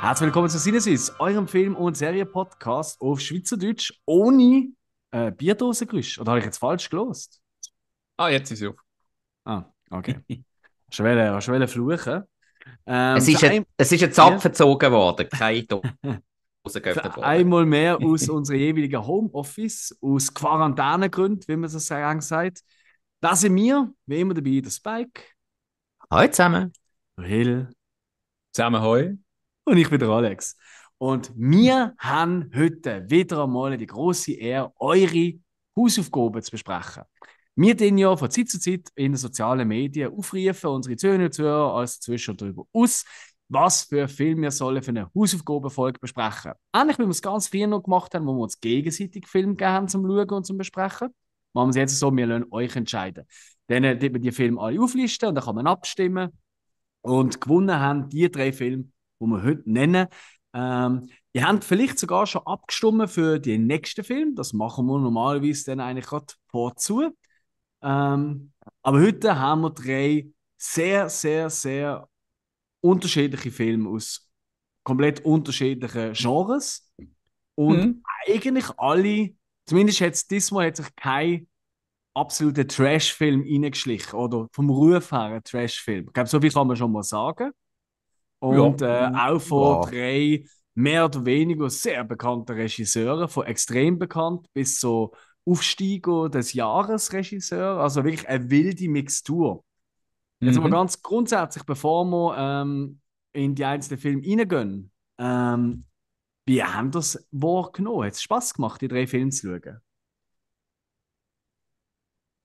Herzlich willkommen zu Sinnesis, eurem Film- und Serie-Podcast auf Schweizerdeutsch ohne äh, Bierdosengeräusch. Oder habe ich jetzt falsch gelost? Ah, jetzt ist es auf. Ah, okay. Schwelle, schwelle fluchen. Ähm, es, ist ein, es ist ein Zapf verzogen worden, kein Einmal mehr aus unserem jeweiligen Homeoffice, aus Quarantänegründen, wie man so sagen sagt. Da sind wir, wie immer dabei, der Spike. Hallo zusammen. Will. Zusammen hoi. Und ich bin der Alex. Und wir haben heute wieder einmal die große Ehre, eure Hausaufgaben zu besprechen wir den ja von Zeit zu Zeit in den sozialen Medien aufrufen, unsere Zöhne zu hören, als zwischen darüber aus, was für Filme wir sollen für eine Hausaufgabenfolge besprechen. Ähnlich wie wir es ganz viel noch gemacht haben, wo wir uns gegenseitig Filme gegeben haben zum Schauen und zum Besprechen. Machen wir es jetzt so, wir lassen euch entscheiden. Dann wird äh, man die Filme alle auflisten und dann kann man abstimmen. Und gewonnen haben die drei Filme, die wir heute nennen. Ähm, ihr habt vielleicht sogar schon abgestimmt für den nächsten Film. Das machen wir normalerweise dann eigentlich gerade vorzu. Ähm, aber heute haben wir drei sehr, sehr, sehr unterschiedliche Filme aus komplett unterschiedlichen Genres. Und mhm. eigentlich alle, zumindest jetzt diesmal hat sich kein absoluter Trash-Film reingeschlichen oder vom Ruf her ein Trash-Film. Ich glaube, so viel kann man schon mal sagen. Und ja. äh, mhm. auch von ja. drei mehr oder weniger sehr bekannten Regisseuren, von extrem bekannt bis so Aufsteiger des Jahres Also wirklich eine wilde Mixtur. Jetzt mhm. aber ganz grundsätzlich, bevor wir ähm, in die einzelnen Filme reingehen, ähm, wie haben das wahrgenommen? Hat es Spass gemacht, die drei Filme zu schauen?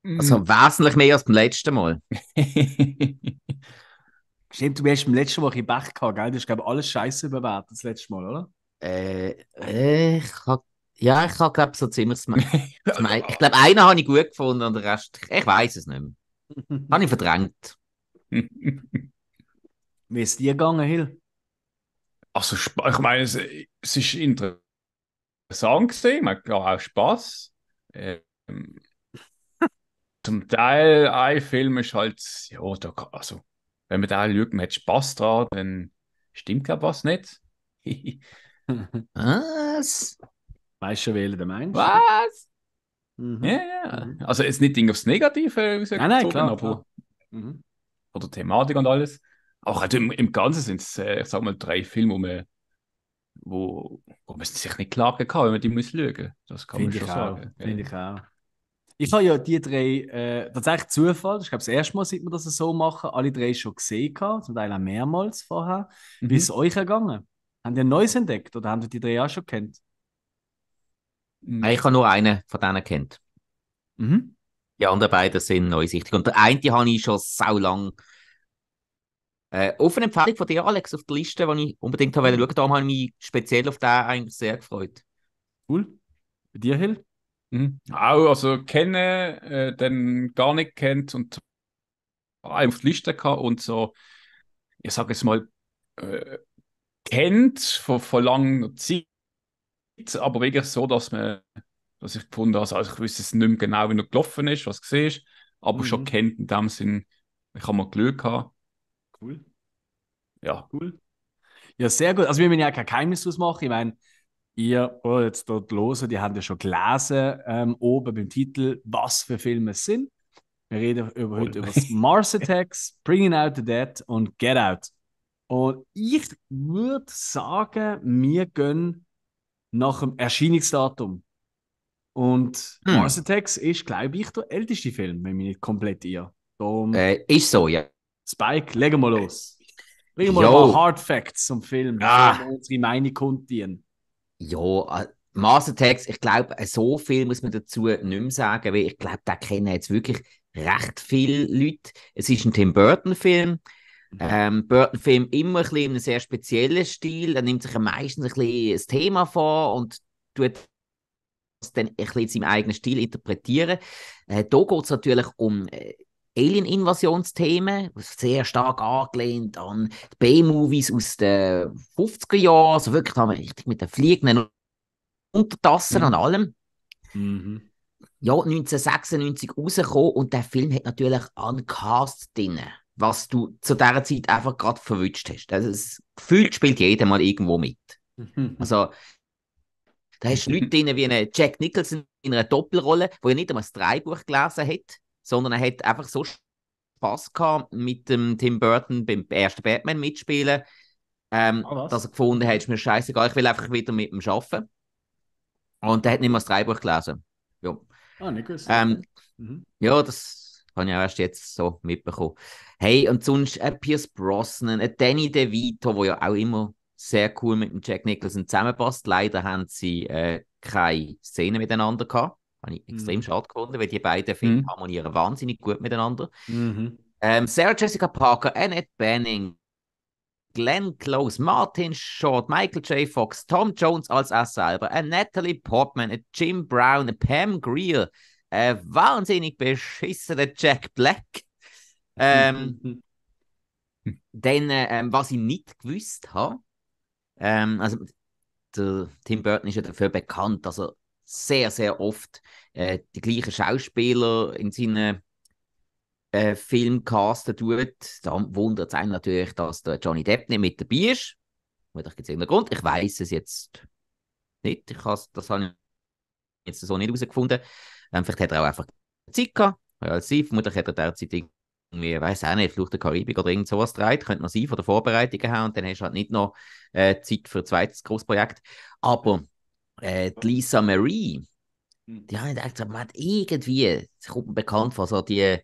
Mhm. Also wesentlich mehr als beim letzten Mal. Stimmt, du hast im letzten Mal ein Pech gehabt, gell? Du hast, glaube ich, alles scheiße bewertet, das letzte Mal, oder? Äh, äh ich habe ja, ich habe, glaube so ziemlich das Ich glaube, einen habe ich gut gefunden und den Rest, ich weiß es nicht mehr. habe ich verdrängt. Wie ist dir gegangen, Hill? Also, ich meine, es, es ist interessant gesehen, man hat auch Spass. Ähm, zum Teil, ein Film ist halt, ja, da, also, wenn man da schaut, man hat Spass dran, dann stimmt ja was nicht. was? Weißt schon, welcher der meinst? Was? Mhm. Ja, mhm. yeah. mhm. Also jetzt nicht Ding aufs Negative, äh, wie gesagt, nein, nein, klar, klar. Mhm. Oder Thematik und alles. Auch also im, im Ganzen sind es, äh, ich sag mal, drei Filme, wo man, wo, wo man sich nicht klagen kann, wenn man die muss lügen. Das kann Find man schon sagen. Ja. Finde ich auch. Ich habe ja die drei, äh, tatsächlich Zufall, ich glaube, das erste Mal sieht man das so machen, alle drei schon gesehen, gehabt, zum Teil auch mehrmals vorher. Wie mhm. ist es euch ergangen? Haben ihr Neues entdeckt oder haben ihr die drei auch schon kennt? Mhm. Ich habe nur einen von denen kennt. Mhm. Die anderen beiden sind neusichtig. Und der eine habe ich schon sau lang. Äh, auf eine Empfehlung von dir, Alex, auf der Liste, die ich unbedingt habe mhm. schauen Darum habe ich mich speziell auf den eigentlich sehr gefreut. Cool. Bei dir, Hill? Mhm. Auch, also kenne, äh, dann gar nicht kennt und auf die Liste gehabt und so, ich sage jetzt mal, äh, kennt von, von langer Zeit aber wirklich so, dass man, dass ich gefunden habe, also ich wüsste es nicht mehr genau, wie er gelaufen ist, was gesehen ist, aber mhm. schon kennt in dem Sinn, ich habe mal Glück haben. Cool. Ja. Cool. Ja, sehr gut. Also wir müssen ja kein Geheimnis draus machen. Ich meine, ihr oh, jetzt dort losen, die haben ja schon gelesen ähm, oben beim Titel, was für Filme es sind. Wir reden über, heute über Mars Attacks, Bringing Out the Dead und Get Out. Und ich würde sagen, wir gehen nach dem Erscheinungsdatum. Und hm. Mars Attacks ist, glaube ich, der älteste Film, wenn mich nicht komplett irre. Darum äh, ist so, ja. Spike, legen wir los. Legen wir mal Hard Facts zum Film, ah. Ja. unsere Meinung kundtun. Ja, äh, Mars Attacks, ich glaube, äh, so viel muss man dazu nicht mehr sagen, weil ich glaube, da kennen jetzt wirklich recht viele Leute. Es ist ein Tim Burton-Film ähm, Burton-Film immer ein bisschen in einem sehr speziellen Stil. Er nimmt sich meistens ein bisschen ein Thema vor und tut es dann ein bisschen in seinem eigenen Stil interpretieren. Äh, geht es natürlich um äh, Alien-Invasionsthemen, sehr stark angelehnt an B-Movies aus den 50er Jahren. Also wirklich haben wir richtig mit den fliegenden Untertassen mhm. und allem. Mhm. Ja, 1996 rausgekommen und der Film hat natürlich einen Cast drin was du zu dieser Zeit einfach gerade verwünscht hast. Also, das Gefühl spielt jeder mal irgendwo mit. Mhm. Also, da hast du Leute drin wie einen Jack Nicholson in einer Doppelrolle, wo er nicht einmal das Dreibuch gelesen hat, sondern er hat einfach so Spaß gehabt mit dem Tim Burton beim ersten Batman mitspielen, ähm, oh, dass er gefunden hat, ist mir scheißegal, ich will einfach wieder mit ihm arbeiten. Und er hat nicht mal das Dreibuch gelesen. Ja. Ah, oh, Nicholson. Ähm, mhm. Ja, das habe ich auch erst jetzt so mitbekommen. Hey, und sonst ein äh, Pierce Brosnan, ein äh, Danny DeVito, der ja auch immer sehr cool mit dem Jack Nicholson zusammenpasst. Leider haben sie äh, keine Szene miteinander gehabt. Habe ich mhm. extrem mhm. schade gefunden, weil die beiden Filme mhm. harmonieren wahnsinnig gut miteinander. Mhm. Ähm, Sarah Jessica Parker, Annette Benning, Glenn Close, Martin Short, Michael J. Fox, Tom Jones als er selber, äh, Natalie Portman, Jim Brown, Pam Greer, ein äh, wahnsinnig beschissener Jack Black. Ähm, dann, äh, ähm, was ich nicht gewusst habe, ähm, also der Tim Burton ist ja dafür bekannt, dass er sehr, sehr oft äh, die gleichen Schauspieler in seinen äh, Filmen tut. Da wundert es einen natürlich, dass der Johnny Depp nicht mit dabei ist. Gibt es irgendeinen Grund. Ich weiß es jetzt nicht. Ich das habe ich jetzt so nicht herausgefunden vielleicht hat er auch einfach Zeit gehabt. Ja, sie, vermutlich hat er derzeit irgendwie, weiß auch nicht, Flucht der Karibik oder irgend sowas dreht, könnte man sein von der Vorbereitung her und dann hast du halt nicht noch äh, Zeit für ein zweites Großprojekt. Aber äh, Lisa Marie, hm. die haben gedacht, man hat irgendwie, sie kommt mir bekannt vor, so die,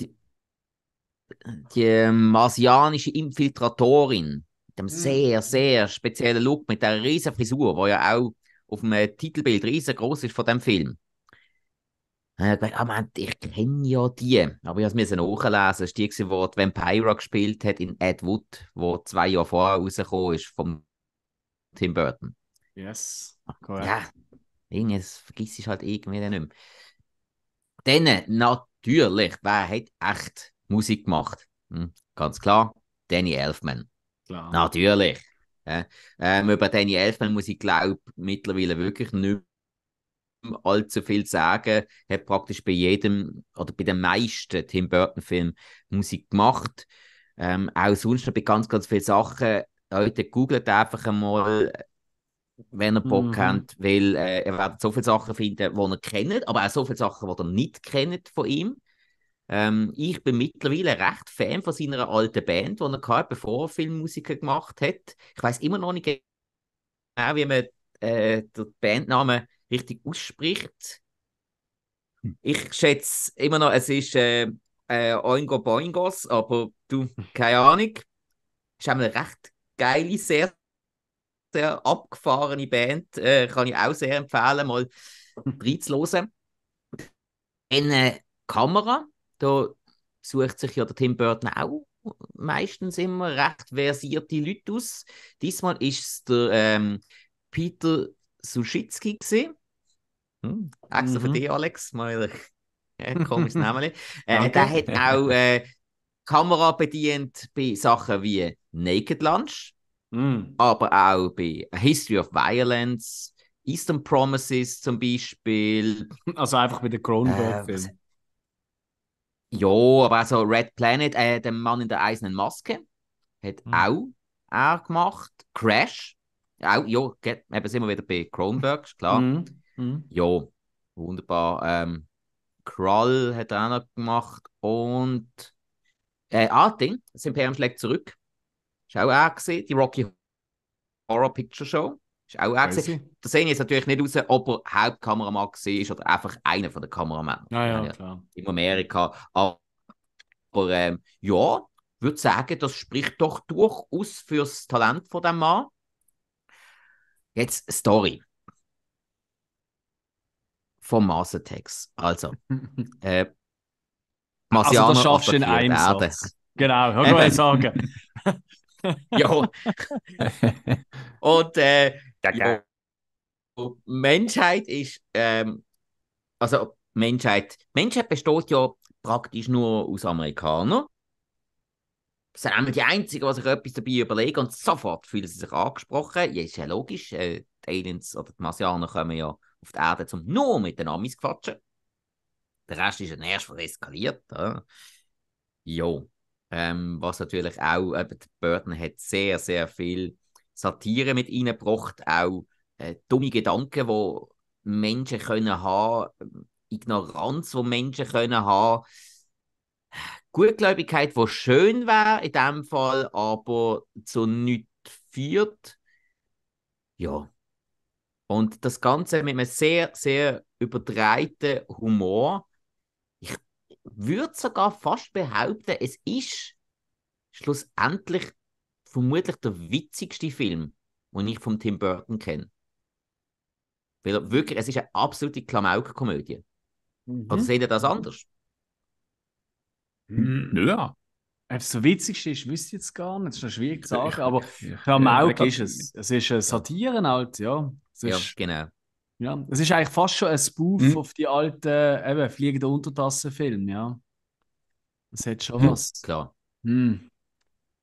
die, die ähm, Infiltratorin, mit dem hm. sehr, sehr speziellen Look, mit der riesen Frisur, die ja auch auf dem äh, Titelbild riesengroß ist von dem Film. Dann habe ich gedacht, ah, man, ich kenne ja die. Aber ich musste nachlesen. Es war die, die Vampira gespielt hat in Ed Wood, wo zwei Jahre vorher rausgekommen ist, von Tim Burton. Yes, correct. Ja, irgendwas vergisst ich halt irgendwie nicht mehr. Dann, natürlich, wer hat echt Musik gemacht? Hm, ganz klar, Danny Elfman. Klar. Natürlich. Ja. Ähm, über Danny Elfman muss ich glaube mittlerweile wirklich nicht allzu viel sagen, hat praktisch bei jedem oder bei den meisten Tim burton Film Musik gemacht. Ähm, auch sonst noch bei ganz, ganz vielen Sachen. Leute, googelt einfach einmal, wenn ihr Bock mhm. habt, weil äh, ihr werdet so viele Sachen finden, die ihr kennt, aber auch so viele Sachen, die ihr nicht kennt von ihm. Ähm, ich bin mittlerweile recht Fan von seiner alten Band, die er hatte, bevor er Filmmusiker gemacht hat. Ich weiß immer noch nicht genau, wie man äh, den Bandnamen richtig ausspricht. Hm. Ich schätze immer noch, es ist äh, äh, Oingo Boingos, aber du, hm. keine Ahnung. Ist eine recht geile, sehr, sehr abgefahrene Band. Äh, kann ich auch sehr empfehlen, mal hm. reinzuhören. Eine Kamera, da sucht sich ja der Tim Burton auch meistens immer recht versierte Leute aus. Diesmal ist es der ähm, Peter Suschitzki gesehen. Hm. Extra mhm. für dich, Alex, mal ein komisches Name. Äh, der hat auch äh, Kamera bedient bei Sachen wie Naked Lunch, mhm. aber auch bei History of Violence, Eastern Promises zum Beispiel. Also einfach bei den Cronenberg-Filmen. Äh, ja, aber also Red Planet, äh, der Mann in der eisernen Maske, hat mhm. auch er gemacht. Crash, auch, ja, eben sind wir wieder bei Kronberg, klar. Mhm. Mhm. Ja, wunderbar. Ähm, Krull hat er auch noch gemacht und äh, Arting, ah, das Imperium schlägt zurück. Ist auch er gewesen, die Rocky Horror Picture Show. Ist auch er gewesen. Da sehe ich jetzt natürlich nicht raus, ob er Hauptkameramann war oder einfach einer von den Kameramannen. Ja, ja, ja, klar. In Amerika. Aber ähm, ja, würde sagen, das spricht doch durchaus fürs Talent von dem Mann. Jetzt Story vom Mars Attacks. Also, äh, Marsianer also das schaffst du in einem Satz. Genau, kann man sagen. ja. Und äh, ja. Menschheit ist, ähm, also Menschheit, Menschheit besteht ja praktisch nur aus Amerikanern sind immer die Einzigen, die sich etwas dabei überlegen und sofort fühlen sie sich angesprochen. Ja, ist ja logisch. Äh, die Aliens oder die Marsianer kommen ja auf die Erde, um nur mit den Amis zu quatschen. Der Rest ist dann erst eskaliert. Ja. Ähm, was natürlich auch, äh, Burton hat sehr, sehr viel Satire mit reingebracht, auch äh, dumme Gedanken, die Menschen können haben, Ignoranz, die Menschen können haben Gutgläubigkeit, die schön wäre in dem Fall, aber zu nichts führt. Ja. Und das Ganze mit einem sehr, sehr übertreiten Humor. Ich würde sogar fast behaupten, es ist schlussendlich vermutlich der witzigste Film, den ich von Tim Burton kenne. Weil wirklich, es ist eine absolute Klamauk-Komödie. Mhm. Oder seht ihr das anders? Hm. Ja. Ob es so witzig ist, wüsste ich jetzt gar nicht. Das ist eine schwierige Sache, aber für Mauke ist es. Es ist ein Satire halt, ja. Ist, ja, genau. Ja, es ist eigentlich fast schon ein Spoof mhm. auf die alten eben, fliegenden Untertassen-Filme, ja. Das hat schon was. Klar. Hm.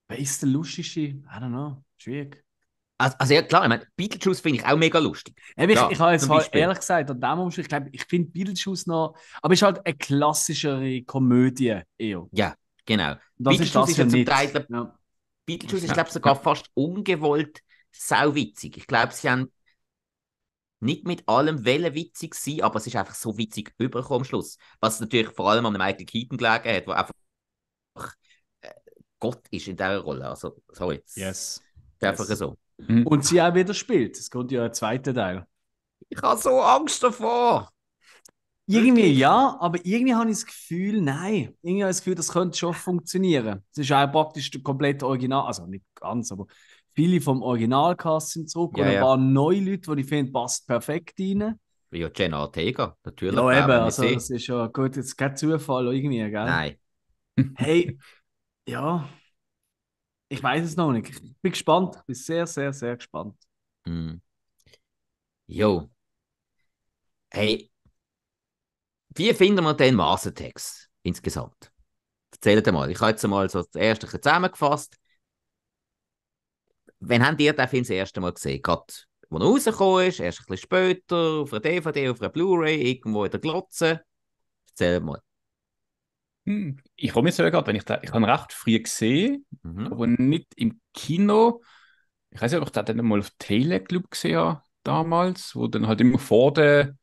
Wer ist der lustigste? I don't know. Schwierig. Also, also ja, klar, ich meine, Beetlejuice finde ich auch mega lustig. Ja, ich, ich habe jetzt halt ehrlich gesagt, an dem Umstand, ich glaube, ich finde Beetlejuice noch, aber es ist halt eine klassischere Komödie eher. Ja, genau. Das Beetlejuice ist, das ist ja zum Teil, ja. ist, glaube ich, sogar fast ungewollt sauwitzig. Ich glaube, sie haben nicht mit allem Wellen witzig sein, aber es ist einfach so witzig überkommen am Schluss. Was natürlich vor allem an Michael Keaton gelegen hat, der einfach äh, Gott ist in dieser Rolle. Also, sorry. Yes. einfach yes. so. Mhm. Und sie auch wieder spielt. Es kommt ja ein zweiter Teil. Ich habe so Angst davor. Irgendwie ja, aber irgendwie habe ich das Gefühl, nein. Irgendwie habe ich das Gefühl, das könnte schon funktionieren. Es ist auch praktisch komplett original, also nicht ganz, aber viele vom Originalcast sind zurück ja, und ein paar neue Leute, die ich finde, passt perfekt rein. Ja, Jenna Ortega, natürlich. Ja, eben, also das ist ja gut, jetzt kein Zufall irgendwie, gell? Nein. hey, ja. Ich weiß es noch nicht. Ich bin gespannt. Ich bin sehr, sehr, sehr gespannt. Mm. Jo. Hey. Wie finden wir den Maßentext insgesamt? Erzählt mal. Ich habe jetzt mal so das erste zusammengefasst. Wann habt ihr den Film das erste Mal gesehen? Gerade, wo er rausgekommen ist, erst ein bisschen später, auf einer DVD, auf einer Blu-ray, irgendwo in der Glotze. Erzählt mal. Hm. Ich habe mich sogar gerade, wenn ich da, ich habe recht früh gesehen, mhm. aber nicht im Kino. Ich weiß nicht, ob ich da dann mal auf Teleclub gesehen habe damals, wo dann halt immer vor der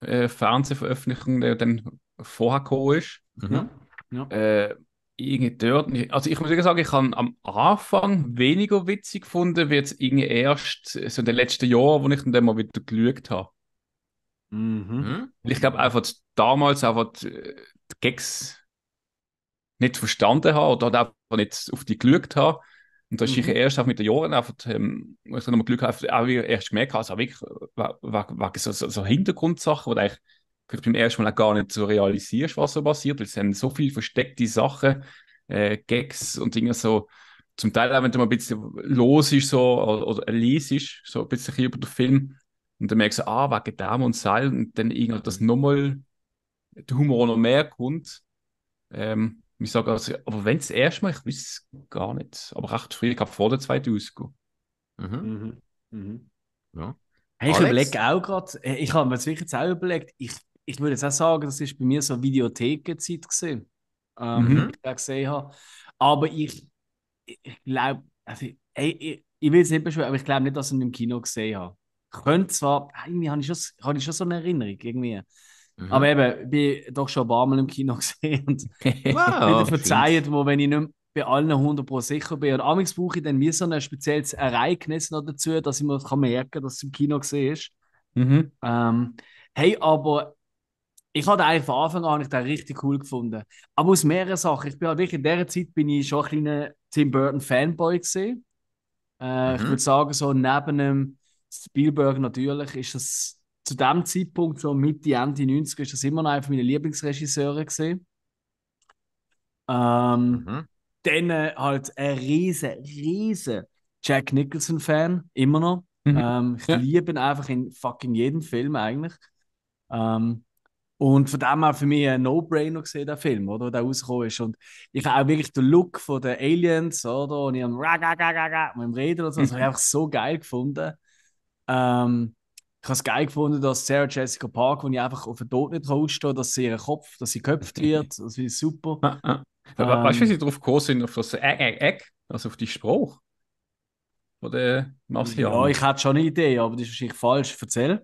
äh, Fernsehveröffentlichung der dann vorher gekommen ist. Mhm. Ja. Äh, irgendwie dort. Also ich muss ehrlich sagen, ich habe am Anfang weniger witzig gefunden, wie jetzt irgendwie erst äh, so in den letzten Jahren, wo ich dann mal wieder gelügt habe. Mhm. mhm. Ich glaube einfach damals einfach äh, die Gags nicht verstanden habe oder halt einfach nicht auf die geschaut habe. Und da ist mhm. ich erst auch mit den Jahren einfach, ähm, ich habe Glück habe, auch erst gemerkt, also wirklich wegen so, so, so Hintergrundsachen, du eigentlich beim ersten Mal auch gar nicht so realisierst, was so passiert, weil es haben so viele versteckte Sachen, äh, Gags und Dinge so, zum Teil auch, wenn du mal ein bisschen los ist so, oder, oder liest, so ein bisschen über den Film, und dann merkst du, ah, wegen dem und Seil, und dann irgendwie das mhm. nochmal, der Humor noch mehr kommt, ähm, ich sage, also, aber wenn es erst mal, ich weiß es gar nicht, aber recht früh, ich habe vor der 2000. Mhm. Mhm. Mhm. Ja. Hey, ich überlege auch gerade, äh, ich habe mir das wirklich auch überlegt, ich, ich würde jetzt auch sagen, das ist bei mir so Videothekenzeit gesehen, ähm, mhm. die ich da gesehen habe. Aber ich, ich glaube, also, ey, ich, ich will es nicht beschweren, aber ich glaube nicht, dass ich ihn im Kino gesehen habe. Könnte zwar, irgendwie habe ich, schon, habe ich schon so eine Erinnerung irgendwie. Mhm. Aber eben, ich bin doch schon ein paar Mal im Kino gesehen und wow, ah, verzeiht mir, wenn ich nicht bei allen 100% sicher bin. Und amigs brauche ich dann wie so ein spezielles Ereignis noch dazu, dass ich mir kann merken kann, dass es im Kino gesehen ist. Mhm. Ähm, hey, aber ich hatte eigentlich von Anfang an ich den richtig cool gefunden. Aber aus mehreren Sachen. Ich bin halt wirklich in dieser Zeit bin ich schon ein kleiner Tim Burton Fanboy gesehen. Äh, mhm. Ich würde sagen, so neben dem Spielberg natürlich ist das zu dem Zeitpunkt, so Mitte, Ende 90er, ist das immer noch einer meiner Lieblingsregisseure gesehen. Ähm, mhm. Dann äh, halt ein riesen, riesen Jack Nicholson-Fan, immer noch. Mhm. Ähm, ich ja. liebe ihn einfach in fucking jedem Film eigentlich. Ähm, und von dem auch für mich ein No-Brainer gesehen, der Film, oder, der rausgekommen ist. Und ich habe auch wirklich den Look von den Aliens, oder, und ihren Ragagagaga, mit dem Reden und so, das habe ich einfach so geil gefunden. Ähm, ich habe es geil gefunden, dass Sarah Jessica Park, die ich einfach auf den Tod nicht rausstehe, dass sie ihren Kopf, dass sie geköpft wird. Das finde ich super. Ah, ah. Ähm, weißt du, wie sie ähm, drauf gekommen sind, auf das Eck, Eck, Eck, also auf die Spruch? Oder äh, machst du Ja, ich hatte schon eine Idee, aber das ist wahrscheinlich falsch. Erzähl.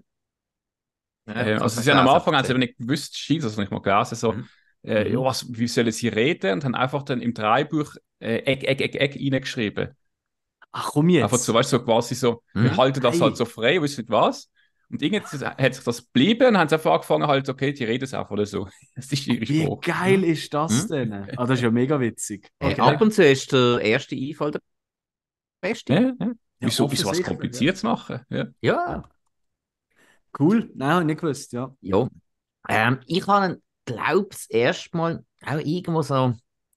Äh, ja, also, sie haben am Anfang also, nicht gewusst, Scheiße, das habe ich mal gelesen, so, mhm. äh, ja, mhm. was, wie sollen sie reden? Und haben einfach dann im Dreibuch äh, Eck, Eck, Eck, Eck reingeschrieben. Ach komm jetzt. Einfach so, weißt du, so quasi so, mhm. wir halten das hey. halt so frei, weißt du nicht was? Und irgendwie hat sich das geblieben und haben sie einfach angefangen, halt, okay, die reden es auch oder so. Das ist ihre Wie Sprache. geil ist das hm? denn? oh, das ist ja mega witzig. Äh, okay. Hey, ab und zu ist der erste Einfall der beste. Ja, ja. Wieso, ja, wieso was kompliziert ja. machen? Ja. ja. Cool, nein, ich nicht gewusst, ja. Ja. Ähm, ich habe, glaube ich, erstmal auch irgendwo so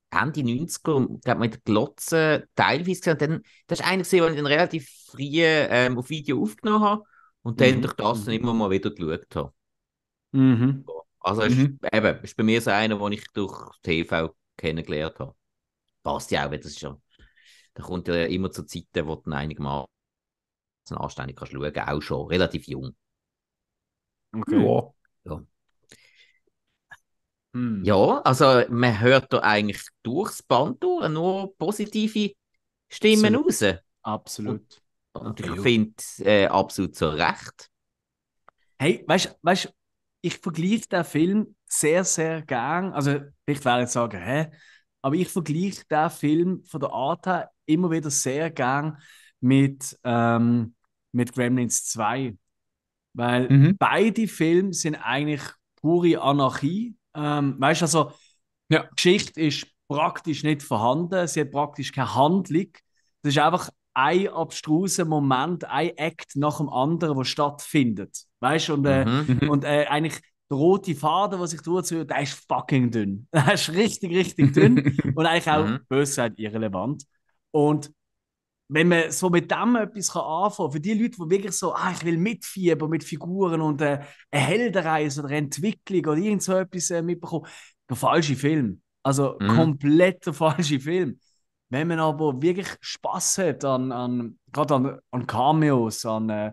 Ende 90er, glaube mit Glotzen teilweise gesehen. Und dann, das ist eigentlich so, den ich dann relativ früh ähm, auf Video aufgenommen habe. Und dann mhm. durch das dann immer mal wieder geschaut habe. Mhm. Also mhm. ist, mhm. eben, ist bei mir so einer, den ich durch TV kennengelernt habe. Passt ja auch, weil das ist ja, da kommt ja immer zu Zeiten, wo du einigermaßen anständig kannst schauen, kannst, auch schon relativ jung. Okay. Ja. Ja. Mhm. ja, also man hört da eigentlich durchs Band durch nur positive Stimmen Absolut. raus. Absolut. Und und ich finde äh, absolut zu Recht. Hey, weißt du, ich vergleiche den Film sehr, sehr gern. Also, ich werde jetzt sagen, hä? Aber ich vergleiche den Film von der Art her immer wieder sehr gern mit, ähm, mit Gremlins 2. Weil mhm. beide Filme sind eigentlich pure Anarchie. Ähm, weißt du, also, ja. Geschichte ist praktisch nicht vorhanden. Sie hat praktisch keine Handlung. Das ist einfach ein abstruser Moment, ein Act nach dem anderen, der stattfindet. Weißt du? Und, äh, mhm, mhm. und äh, eigentlich der rote Faden, der sich durchzieht, der ist fucking dünn. Der ist richtig, richtig dünn. und eigentlich auch mhm. Bösheit irrelevant. Und wenn man so mit dem etwas kann anfangen kann, für die Leute, die wirklich so, ah, ich will mitfiebern mit Figuren und äh, eine Heldenreise oder eine Entwicklung oder irgend so etwas äh, mitbekommen, der falsche Film. Also mhm. komplett der falsche Film. Wenn man aber wirklich Spaß hat an, an gerade an, an Cameos, an äh,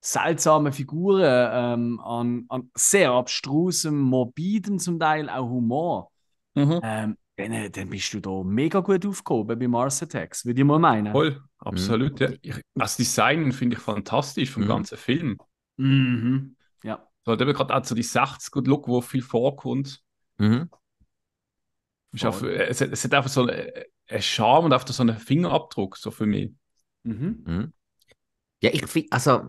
seltsamen Figuren, ähm, an, an, sehr abstrusem, morbidem zum Teil auch Humor, mhm. ähm, dann, äh, dann, bist du da mega gut aufgehoben bei Mars Attacks, würde ich mal meinen. Voll, mhm. absolut. Mhm. Ja. Ich, das Design finde ich fantastisch vom mhm. ganzen Film. Mhm. Ja. So, hat eben gerade auch so die 60er-Look, wo viel vorkommt. Mhm. auch, äh, es, es hat einfach so eine äh, ein Charme und auch so einen Fingerabdruck, so für mich. Mhm. mhm. Ja, ich finde, also,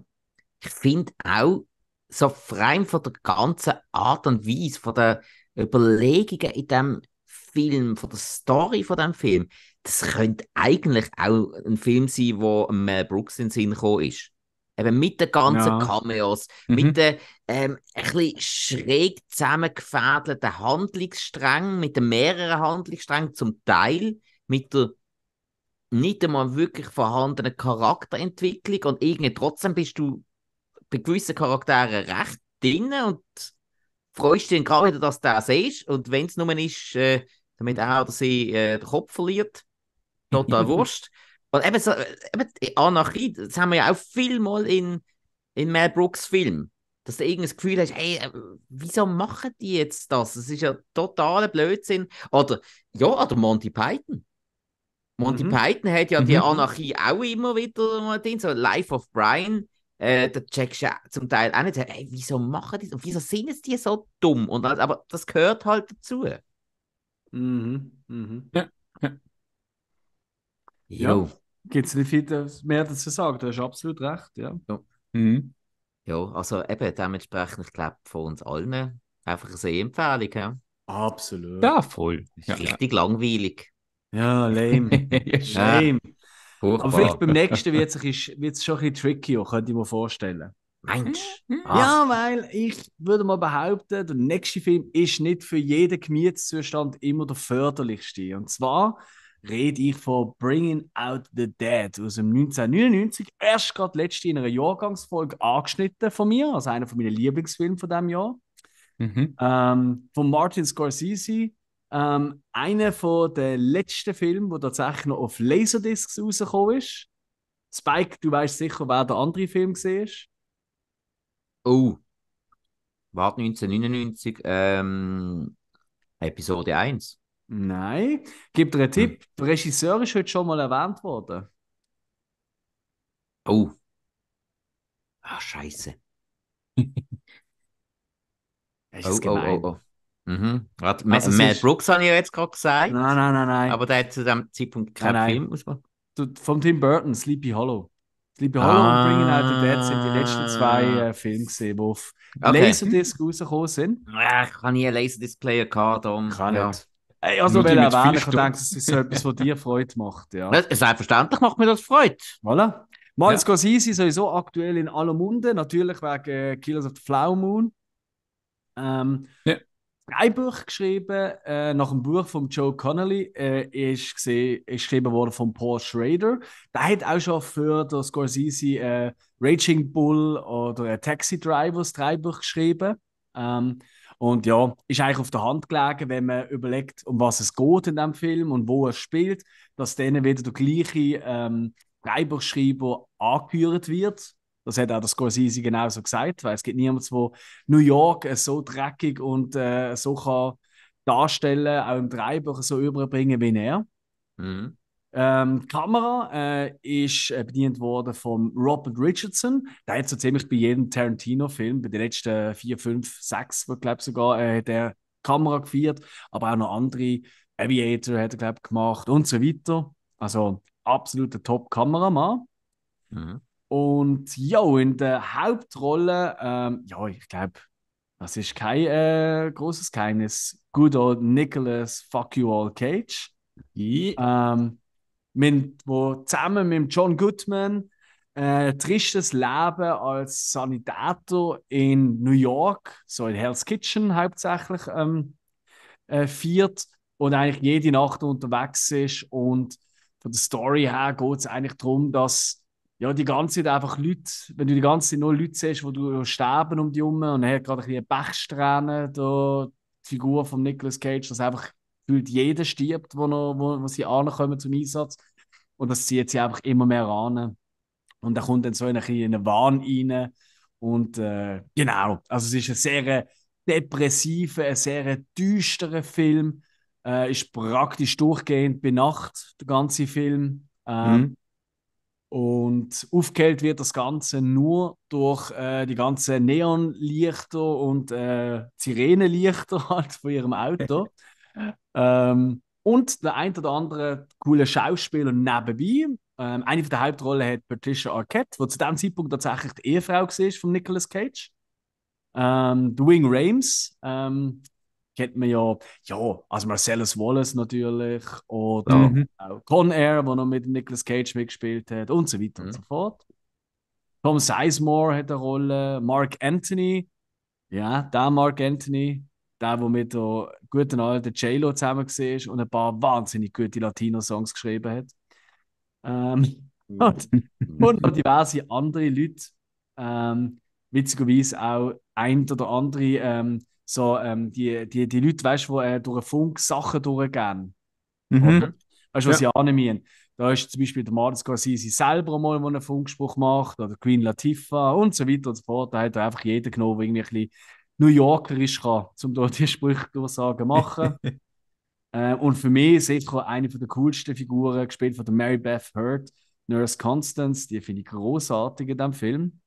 ich auch, so frei von der ganzen Art und Weise, von den Überlegungen in dem Film, von der Story von dem Film, das könnte eigentlich auch ein Film sein, wo Mel Brooks in den Sinn gekommen ist. Eben mit den ganzen ja. Cameos, mhm. mit den ähm, ein bisschen schräg zusammengefädelten Handlungssträngen, mit den mehreren Handlungssträngen zum Teil mit der nicht einmal wirklich vorhandenen Charakterentwicklung und irgendwie trotzdem bist du bei gewissen Charakteren recht drin und freust dich gerade wieder, dass du das siehst und wenn es nur ist, äh, damit er oder sie äh, den Kopf verliert, total wurscht. Und eben, so, äh, eben Anarchie, das haben wir ja auch viel mal in, in Mel Brooks Film, dass du irgendwie das Gefühl hast, ey, äh, wieso machen die jetzt das? Das ist ja totaler Blödsinn. Oder, ja, oder Monty Python. Monty mhm. Python hat ja mhm. die Anarchie auch immer wieder mal drin, so Life of Brian. Äh, da checkst du zum Teil auch nicht, ey, wieso machen die und wieso sind es die so dumm? Und alles, aber das gehört halt dazu. Mhm. Mhm. Ja. ja. Jo. Ja. Gibt es nicht viel äh, mehr dazu sagen, du hast absolut recht, ja. Ja, mhm. ja also eben dementsprechend, ich glaube, von uns allen einfach eine Sehempfehlung. Ja? Absolut. Ja, voll. Ja, richtig ja. langweilig. Ja, lame. lame. Furchtbar. Aber vielleicht beim nächsten wird es schon ein bisschen trickier, oh, könnte ich mir vorstellen. Mensch. Ah. Ja, weil ich würde mal behaupten, der nächste Film ist nicht für jeden Gemütszustand immer der förderlichste. Und zwar rede ich von Bringing Out the Dead aus dem 1999. Erst gerade letzte in einer Jahrgangsfolge angeschnitten von mir, also einer von meinen Lieblingsfilmen von diesem Jahr. Mhm. Ähm, von Martin Scorsese, ähm, einer von den letzten Filmen, der tatsächlich noch auf Laserdiscs rausgekommen ist. Spike, du weißt sicher, wer der andere Film war. Oh. War 1999, ähm, Episode 1. Nein. Gib dir einen Tipp. Hm. Der Regisseur ist heute schon mal erwähnt worden. Oh. Ah, Scheiße. es ist oh, oh, gemein. Oh, oh, Mhm. Warte, also Mel Brooks habe ich ja jetzt gerade gesagt. Nein, nein, nein, nein. Aber der hat zu dem Zeitpunkt keinen nein, Film ausgemacht. Vom Tim Burton, Sleepy Hollow. Sleepy Hollow ah. und Bringing Out the Dead sind die letzten zwei ah. äh, Filme gesehen, wo auf okay. Laserdisc rausgekommen sind. ich habe nie einen Laserdisc-Player gehabt. Um, kann ja. nicht. Ey, also, wenn weil erwähnen, ich denke, es ist so etwas, was dir Freude macht. Ja. Selbstverständlich macht mir das Freude. Voilà. Martin ja. Scorsese sowieso aktuell in aller Munde, natürlich wegen äh, Killers of the Flower Moon. Ähm, ja drei Bücher geschrieben, äh, nach dem Buch von Joe Connolly, äh, ist, gesehen, ist geschrieben worden von Paul Schrader. Der hat auch schon für das Scorsese äh, Raging Bull oder äh, Taxi Drivers drei Bücher geschrieben. Ähm, und ja, ist eigentlich auf der Hand gelegen, wenn man überlegt, um was es geht in dem Film und wo er spielt, dass dann wieder der gleiche ähm, Buchschreiber angehört wird das hat auch das Scorsese genauso gesagt, weil es gibt niemanden, der New York äh, so dreckig und äh, so kann darstellen, auch im Dreibuch so überbringen wie er. Mhm. Ähm, die Kamera äh, ist äh, bedient worden von Robert Richardson. Der hat so ziemlich bei jedem Tarantino-Film, bei den letzten vier, fünf, sechs, glaube ich sogar, äh, der Kamera geführt, aber auch noch andere. Aviator hat er, glaube ich, gemacht und so weiter. Also absoluter Top-Kameramann. Mhm. Und ja, in der Hauptrolle, ähm, ja, ich glaube, das ist kein äh, großes Geheimnis. Good old Nicholas Fuck You All Cage. Yeah. Ähm, mit, wo zusammen mit John Goodman äh, tristes Leben als Sanitator in New York, so in Hell's Kitchen hauptsächlich, ähm, äh, viert und eigentlich jede Nacht unterwegs ist. Und von der Story her geht es eigentlich darum, dass ja, die ganze Zeit einfach Leute, wenn du die ganze Zeit nur Leute siehst, wo du sterben um die herum und er hat gerade ein bisschen Pechsträhne, da die Figur von Nicolas Cage, dass einfach fühlt jeder stirbt, wo, noch, wo, wo sie ankommen zum Einsatz und das zieht sie einfach immer mehr an und da kommt dann so ein bisschen in einen Wahn rein und äh, genau, also es ist ein sehr depressiver, ein sehr düsterer Film, äh, ist praktisch durchgehend bei Nacht, der ganze Film. Ähm, mhm. Und aufgehellt wird das Ganze nur durch äh, die ganzen Neonlichter und äh, Sirenenlichter halt von ihrem Auto. ähm, und der ein oder andere coole Schauspieler nebenbei. Ähm, eine von der Hauptrollen hat Patricia Arquette, die zu diesem Zeitpunkt tatsächlich die Ehefrau war von Nicolas Cage. Ähm, Doing Rames, ähm, kennt man ja, ja, also Marcellus Wallace natürlich oder mhm. auch Con Air, wo noch mit Nicolas Cage mitgespielt hat und so weiter mhm. und so fort. Tom Sizemore hat eine Rolle, Mark Anthony, ja, der Mark Anthony, der, der mit der guten alten J-Lo zusammen war und ein paar wahnsinnig gute Latino-Songs geschrieben hat. Ähm, mhm. und, und noch diverse andere Leute, ähm, witzigerweise auch ein oder andere ähm, so ähm, die, die, die Leute, weißt du, die äh, durch den Funk Sachen durchgehen. Mhm. Oder? Weißt du, was ja. ich animieren? Da ist zum Beispiel der Martin Scorsese selber mal, der einen Funkspruch macht, oder Queen Latifah und so weiter und so fort. Da hat einfach jeder genommen, der irgendwie ein bisschen New Yorkerisch kann, um dort die Sprüchdurchsagen machen. äh, und für mich sicher eine der coolsten Figuren, gespielt von der Mary Beth Hurt, Nurse Constance, die finde ich großartig in diesem Film.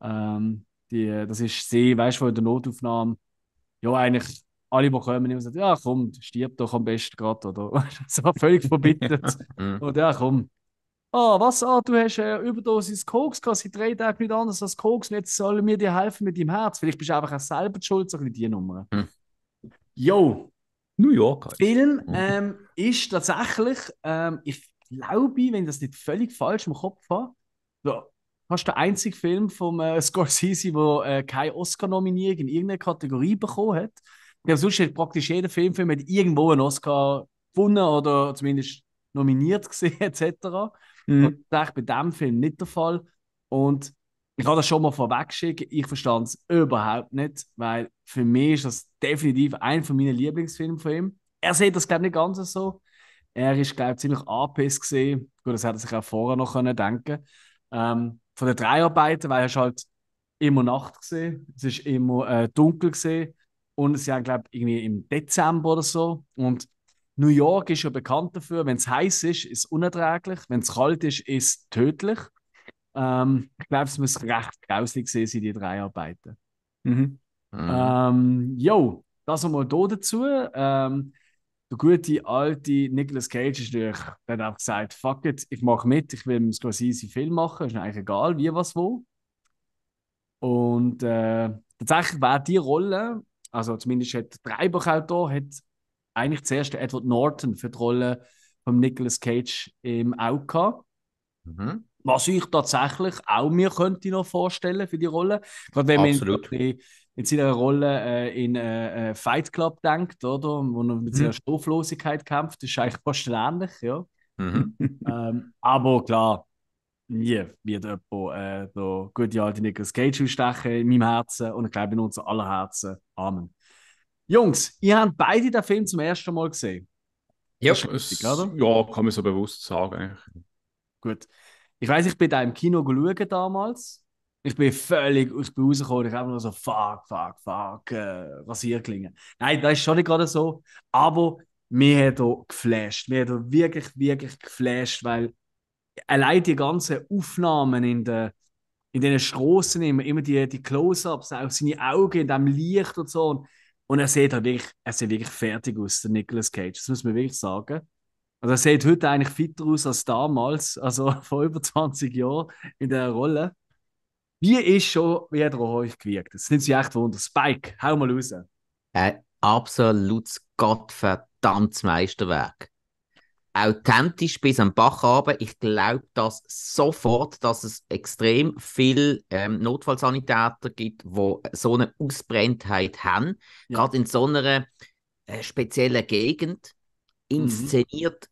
Ähm, die, das ist sie, weißt du, in der Notaufnahme ja, eigentlich alle, die kommen, immer sagen, ja komm, stirb doch am besten gerade, oder? so völlig verbittert. und mhm. ja, komm. Ah, was? Ah, du hast eine Überdosis Koks gehabt, seit drei Tagen nicht anders als Koks und jetzt sollen wir dir helfen mit deinem Herz. Vielleicht bist du einfach auch selber schuld, so ein bisschen die Nummer. Hm. Yo! New York. Heißt. Film mhm. ähm, ist tatsächlich, ähm, ich glaube, wenn ich das nicht völlig falsch im Kopf habe, so fast der einzige Film von äh, Scorsese, der äh, keine Oscar-Nominierung in irgendeiner Kategorie bekommen hat. Ich glaube, sonst hat praktisch jeder Filmfilm hat irgendwo einen Oscar gewonnen oder zumindest nominiert gesehen, etc. Mhm. Und das ist bei diesem Film nicht der Fall. Und ich habe das schon mal vorweg geschickt. ich verstand es überhaupt nicht, weil für mich ist das definitiv ein von meinen Lieblingsfilmen von ihm. Er sieht das, glaube ich, nicht ganz so. Er ist, glaube ich, ziemlich angepisst gesehen. Gut, das hätte er sich auch vorher noch können denken ähm, von den Dreharbeiten, weil es halt immer Nacht gesehen, es ist immer äh, dunkel gesehen und es haben glaube irgendwie im Dezember oder so und New York ist ja bekannt dafür, wenn es heiß ist, ist es unerträglich, wenn es kalt ist, ist es tödlich. Ähm, ich glaube, es muss recht grauslich sein, die drei Arbeiten. Mhm. Mhm. Ähm, jo, das einmal hier dazu. Ähm, der gute alte Nicolas Cage ist natürlich dann auch gesagt: Fuck it, ich mache mit, ich will einen Scorsese Film machen, ist mir eigentlich egal, wie, was, wo. Und äh, tatsächlich war die Rolle, also zumindest hat Treibachautor, hat eigentlich zuerst Edward Norton für die Rolle von Nicolas Cage im Auge gehabt. Mhm. Was ich tatsächlich auch mir könnte noch vorstellen für die Rolle. Gerade wenn Absolut. man in seiner Rolle äh, in äh, äh, Fight Club denkt, oder? Wo er mit mhm. seiner mhm. Stofflosigkeit kämpft, ist eigentlich fast ähnlich, ja. Mhm. ähm, aber klar, nie wird jemand äh, der gute alte Nicolas Cage ausstechen in meinem Herzen und ich glaube in unser aller Herzen. Amen. Jungs, ihr habt beide den Film zum ersten Mal gesehen. Ja, yep. richtig, oder? ja kann man so bewusst sagen. Gut. Ich weiß, ich bin da im Kino geschaut damals. Ich bin völlig aus dem rausgekommen. Ich habe nur so, fuck, fuck, fuck, äh, Rasierklingen. Nein, das ist schon nicht gerade so. Aber mir hat hier geflasht. Mir hat hier wirklich, wirklich geflasht, weil allein die ganzen Aufnahmen in den in diesen Strassen immer, immer die, die Close-Ups, auch seine Augen in diesem Licht und so. Und, und er sieht halt wirklich, er sieht wirklich fertig aus, der Nicolas Cage. Das muss man wirklich sagen. Und also er sieht heute eigentlich fitter aus als damals, also vor über 20 Jahren in der Rolle. Wie ist schon wieder an euch gewirkt? Das sind sie echt Wunder. Spike, hau mal raus. Ein absolutes gottverdammtes Meisterwerk. Authentisch bis am Bach aber ich glaube das sofort, dass es extrem viele ähm, Notfallsanitäter gibt, die so eine Ausbrenntheit haben. Ja. Gerade in so einer äh, speziellen Gegend inszeniert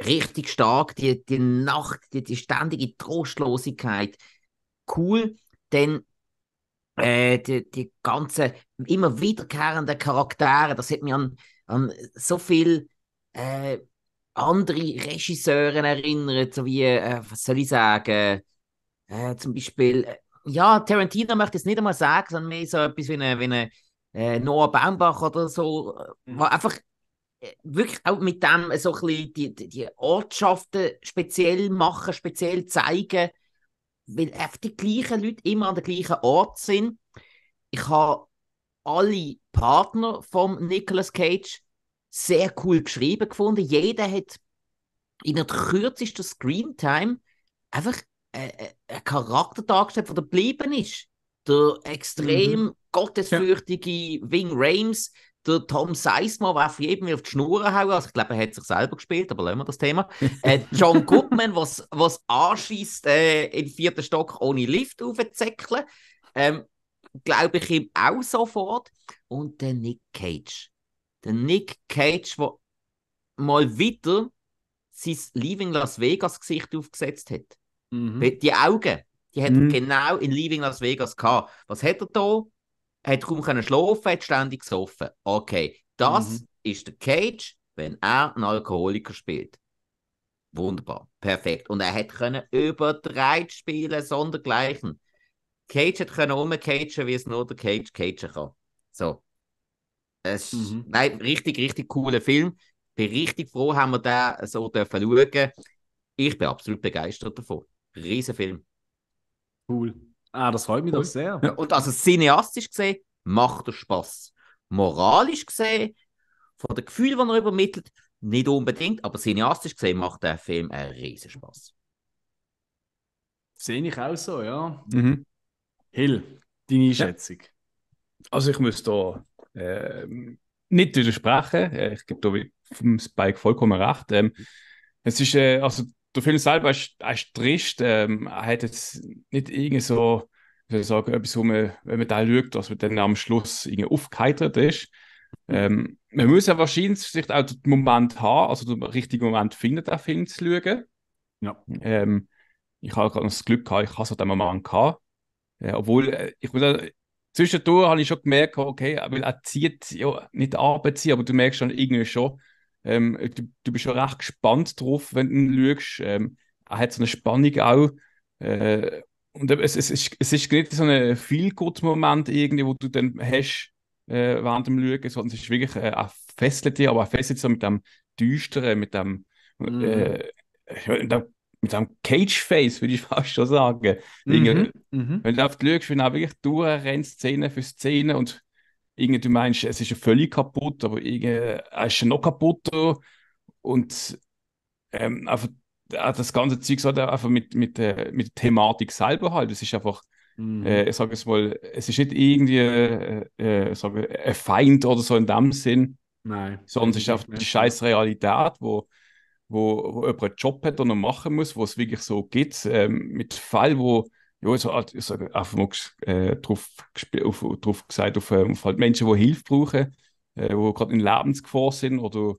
mhm. richtig stark die, die Nacht, die, die ständige Trostlosigkeit cool. Dann äh, die, die ganzen immer wiederkehrenden Charaktere, das hat mich an, an so viele äh, andere Regisseuren erinnert, so wie, äh, was soll ich sagen, äh, zum Beispiel, äh, ja, Tarantino möchte es nicht einmal sagen, sondern mehr so etwas wie eine, wie eine äh, Noah Baumbach oder so, mhm. einfach wirklich auch mit dem so ein bisschen die, die Ortschaften speziell machen, speziell zeigen weil einfach die gleichen Leute immer an dem gleichen Ort sind. Ich habe alle Partner von Nicolas Cage sehr cool geschrieben gefunden. Jeder hat in der kürzesten Screentime einfach äh, äh, einen Charakter dargestellt, der geblieben ist. Der mhm. extrem mhm. gottesfürchtige ja. Wing Rames, der Tom Seismar war auf jeden Fall auf die Schnur hauen. Also ich glaube, er hat sich selber gespielt, aber lassen wir das Thema. Äh, John Goodman, was, was anschießt, äh, in vierten Stock ohne Lift aufzuzäckeln. Ähm, glaube ich ihm auch sofort. Und der Nick Cage. Der Nick Cage, der mal wieder sein Leaving Las Vegas Gesicht aufgesetzt hat. Mhm. Die Augen, die hat er mhm. genau in Leaving Las Vegas gehabt. Was hat er da? hat kaum können schlafen, hat ständig gesoffen. Okay, das mhm. ist der Cage, wenn er einen Alkoholiker spielt. Wunderbar, perfekt. Und er hätte können über drei spielen, sondergleichen. Cage hätte können rumcagen, wie es nur der Cage cagen kann. So. Es, mhm. Nein, richtig, richtig cooler Film. Bin richtig froh, haben wir den so dürfen schauen. Ich bin absolut begeistert davon. Riesenfilm. Cool. Ah, das freut mich cool. doch sehr. Und also cineastisch gesehen macht er Spaß. Moralisch gesehen, von den Gefühlen, die er übermittelt, nicht unbedingt, aber cineastisch gesehen macht der Film einen riesen Spaß. Sehe ich auch so, ja. Mhm. Hill, deine Einschätzung. Ja. Also ich muss da äh, nicht widersprechen. Äh, ich gebe da vom Spike vollkommen recht. Ähm, es ist, äh, also der Film selber ist, ist trist. Ähm, er hat jetzt nicht irgendwie so, wie soll ich sagen, etwas, wo man, wenn man da schaut, dass man dann am Schluss irgendwie aufgeheitert ist. Ähm, man muss ja wahrscheinlich vielleicht auch den Moment haben, also den richtigen Moment finden, den Film zu schauen. Ja. Ähm, ich habe gerade das Glück gehabt, ich habe so den Moment gehabt. Äh, obwohl, äh, ich muss äh, zwischendurch habe ich schon gemerkt, okay, er zieht ja nicht arbeiten, aber du merkst schon irgendwie schon, ähm, du, du, bist schon recht gespannt drauf, wenn du ihn schaust. Ähm, er hat so eine Spannung auch. Äh, und es, es, ist, es ist nicht so ein viel moment irgendwie, wo du dann hast äh, während dem Schauen, sondern es ist wirklich, äh, er fesselt dich, aber auch fesselt so mit dem Düsteren, mit dem, mhm. äh, mit dem Cage-Face, würde ich fast schon sagen. Mhm. Mhm. Wenn du auf die schaust, wenn er wirklich durchrennst, Szene für Szene und irgendwie meinst, es ist ja völlig kaputt, aber irgendwie ist ja noch kaputt. und ähm, einfach das ganze Zeug so einfach mit, mit, der, mit der Thematik selber halt. Es ist einfach, mhm. äh, ich sage es mal, es ist nicht irgendwie äh, äh, sage, ein Feind oder so in dem Sinn, Nein, sondern es ist einfach die scheiß Realität, wo, wo, wo jemand einen Job hat und machen muss, wo es wirklich so geht, ähm, mit Fall, wo ja, so, ich sage, einfach mal äh, drauf, auf, drauf gesagt, auf, äh, auf halt Menschen, die Hilfe brauchen, äh, die gerade in Lebensgefahr sind oder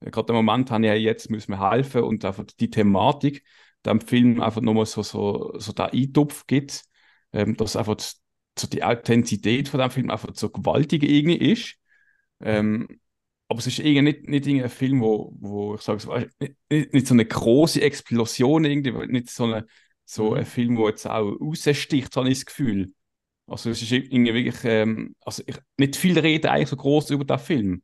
äh, gerade im Moment haben ja jetzt müssen wir helfen und einfach die Thematik, dem Film einfach nochmal so, so, so den Eintopf gibt, ähm, dass einfach so die Authentizität von dem Film einfach so gewaltig irgendwie ist. Ähm, aber es ist irgendwie nicht, nicht irgendein Film, wo, wo ich sage, nicht, nicht so eine große Explosion irgendwie, nicht so eine so mhm. ein Film, der jetzt auch raussticht, habe ich das Gefühl. Also es ist irgendwie wirklich, ähm, also ich, nicht viel reden eigentlich so groß über diesen Film.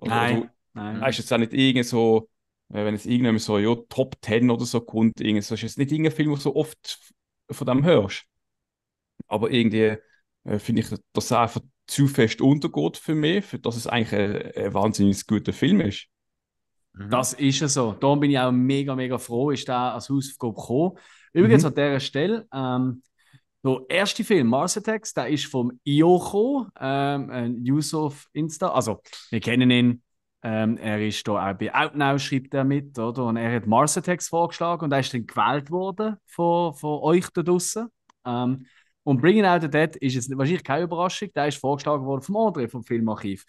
Also, nein, also, nein. Weißt, jetzt auch nicht irgend so, wenn es irgendjemand so, ja, Top Ten oder so kommt, irgend so, ist jetzt nicht irgendein Film, wo du so oft von dem hörst. Aber irgendwie äh, finde ich, dass es einfach zu fest untergeht für mich, für dass es eigentlich ein, ein wahnsinnig guter Film ist. Das ist ja so. Darum bin ich auch mega, mega froh, ist da als Hausaufgabe gekommen. Übrigens mhm. an dieser Stelle, ähm, der erste Film, Mars Attacks, der ist vom Ioko, ähm, ein User auf Insta. Also, wir kennen ihn. Ähm, er ist da auch bei Outnow, schreibt er mit, oder? Und er hat Mars Attacks vorgeschlagen und er ist dann gewählt worden von, von euch da draußen. Ähm, und Bringing Out the Dead ist jetzt wahrscheinlich keine Überraschung, der ist vorgeschlagen worden vom André, vom Filmarchiv.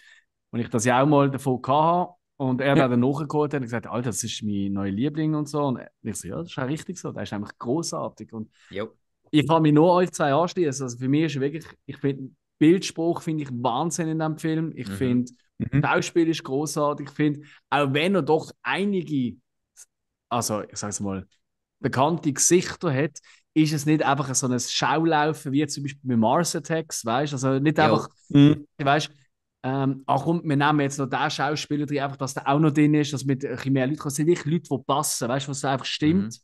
Und ich das ja auch mal davon hatte, und er ja. hat dann nachgeholt und gesagt, Alter, das ist mein neuer Liebling und so. Und ich so, ja, das ist auch richtig so, Der ist einfach großartig. Und jo. ich kann mich nur euch zwei anschließen. Also für mich ist wirklich, ich finde, Bildspruch finde ich Wahnsinn in dem Film. Ich mhm. finde, mhm. Schauspiel ist großartig. Ich finde, auch wenn er doch einige, also ich sag's mal, bekannte Gesichter hat, ist es nicht einfach so ein Schaulaufen wie zum Beispiel mit Mars Attacks, weißt du? Also nicht jo. einfach, mhm. weißt du, ähm, auch und wir nehmen jetzt noch den Schauspieler drin, einfach, dass der auch noch drin ist, dass mit äh, ein bisschen mehr Leute kommen. sind nicht Leute, die passen, weißt du, was einfach stimmt. Mhm.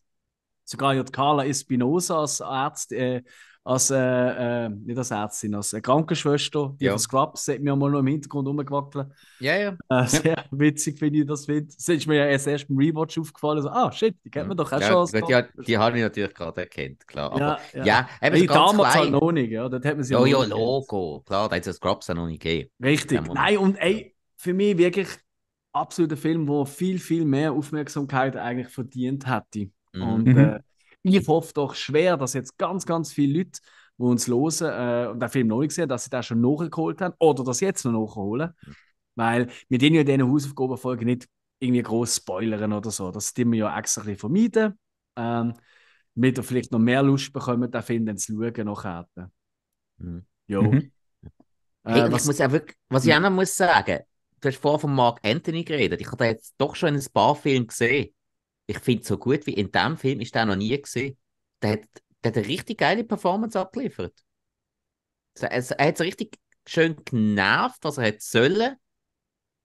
Sogar ja, Carla Espinosa als Arzt, äh, als, äh, äh, nicht als Ärztin, als äh, Krankenschwester, die ja. von Scrubs, hat mir mal noch im Hintergrund rumgewackelt. Ja, ja. Äh, sehr witzig finde ich das. Find. Das ist mir ja erst, erst im Rewatch aufgefallen. So, ah, shit, die kennt man doch auch ja, schon. die, die habe ich natürlich gerade erkannt, klar. Ja, Aber, ja, ja. eben hey, damals halt klein. noch nicht, ja. Dort hat man sie ja, ja, Logo, klar, da hat es Scrubs auch noch nicht gegeben. Richtig. Nein, und ey, für mich wirklich absoluter Film, der viel, viel mehr Aufmerksamkeit eigentlich verdient hätte. Mhm. Und äh, ich hoffe doch schwer, dass jetzt ganz, ganz viele Leute, die uns hören äh, und den Film neu nicht sehen, dass sie das schon nachgeholt haben oder das jetzt noch nachholen. Ja. Weil wir denen ja in diesen Hausaufgabenfolge nicht irgendwie groß spoilern oder so. Das tun wir ja extra ein vermeiden. Ähm, damit ihr vielleicht noch mehr Lust bekommt, den Film dann zu schauen nachher. Mhm. Jo. Mhm. Äh, was, ich muss ja wirklich, was ich auch noch muss sagen, du hast vorhin von Mark Anthony geredet. Ich habe den jetzt doch schon in ein paar Filmen gesehen ich finde so gut wie in dem Film ist der noch nie gesehen. Der hat, der hat eine richtig geile Performance abgeliefert. Also, er, er hat es richtig schön genervt, was er hätte sollen.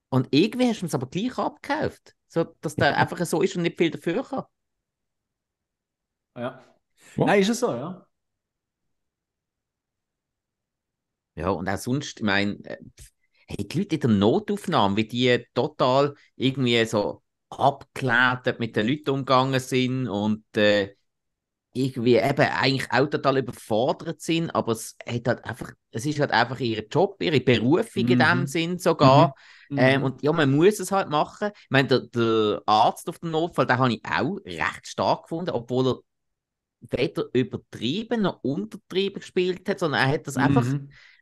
Und irgendwie hast du es aber gleich abgekauft. So, dass der einfach so ist und nicht viel dafür kann. Ja. What? Nein, ist es so, ja. Ja, und auch sonst, ich meine, äh, hey, die Leute in der Notaufnahme, wie die total irgendwie so abgeleitet mit den Leuten umgegangen sind und äh, irgendwie eben eigentlich auch total überfordert sind, aber es, hat halt einfach, es ist halt einfach ihr Job, ihre Berufung mhm. in dem mhm. Sinn sogar. Mhm. Ähm, mhm. und ja, man muss es halt machen. Ich meine, der, der Arzt auf dem Notfall, den habe ich auch recht stark gefunden, obwohl er weder übertrieben noch untertrieben gespielt hat, sondern er hat das mhm. einfach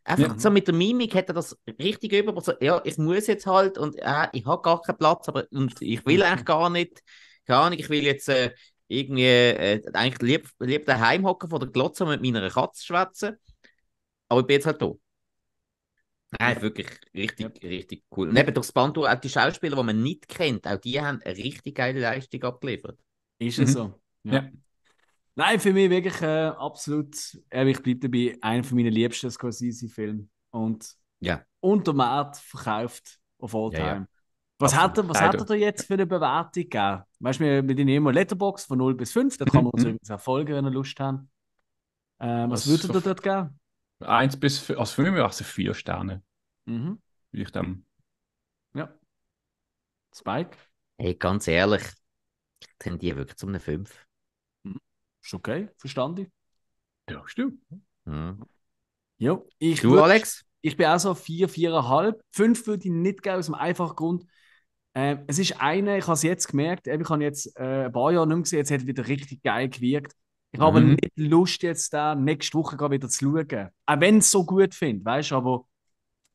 Einfach ja. so mit der Mimik hat er das richtig über, aber so, ja, ich muss jetzt halt und äh, ich habe gar keinen Platz, aber und ich will mhm. eigentlich gar nicht, keine Ahnung, ich will jetzt äh, irgendwie äh, eigentlich lieb, lieb daheim hocken vor der Glotze mit meiner Katze schwätzen, aber ich bin jetzt halt da. Nein, wirklich richtig, ja. richtig cool. Und eben durchs Band auch die Schauspieler, die man nicht kennt, auch die haben eine richtig geile Leistung abgeliefert. Ist es mhm. so. Ja. ja. Nein, für mich wirklich äh, absolut, äh, ich bleibe dabei, einer meiner liebsten Scorsese-Filme. Und ja. unter verkauft auf all time. Ja, ja. Was, absolut. hat er, was hat er da jetzt für eine Bewertung gegeben? Weißt du, wir, wir nehmen immer Letterbox von 0 bis 5, da kann man uns übrigens auch folgen, wenn ihr Lust haben. Ähm, was, also würde er dort geben? 1 bis 5, also für mich also 4 Sterne. Mhm. Würde ich dann. Ja. Spike? Hey, ganz ehrlich, tendiere wirklich zu einer 5. Ist okay, verstanden? Ja, stimmt. Mhm. Ja, ich du, würd, Alex? Ich bin auch so 4, vier, 4,5. 5 würde ich nicht geben, aus dem einfachen Grund. Äh, es ist eine, ich habe es jetzt gemerkt, ich habe jetzt äh, ein paar Jahre nicht mehr gesehen, jetzt hat wieder richtig geil gewirkt. Ich mhm. habe nicht Lust, jetzt da nächste Woche wieder zu schauen. Auch wenn ich es so gut finde, weißt du, aber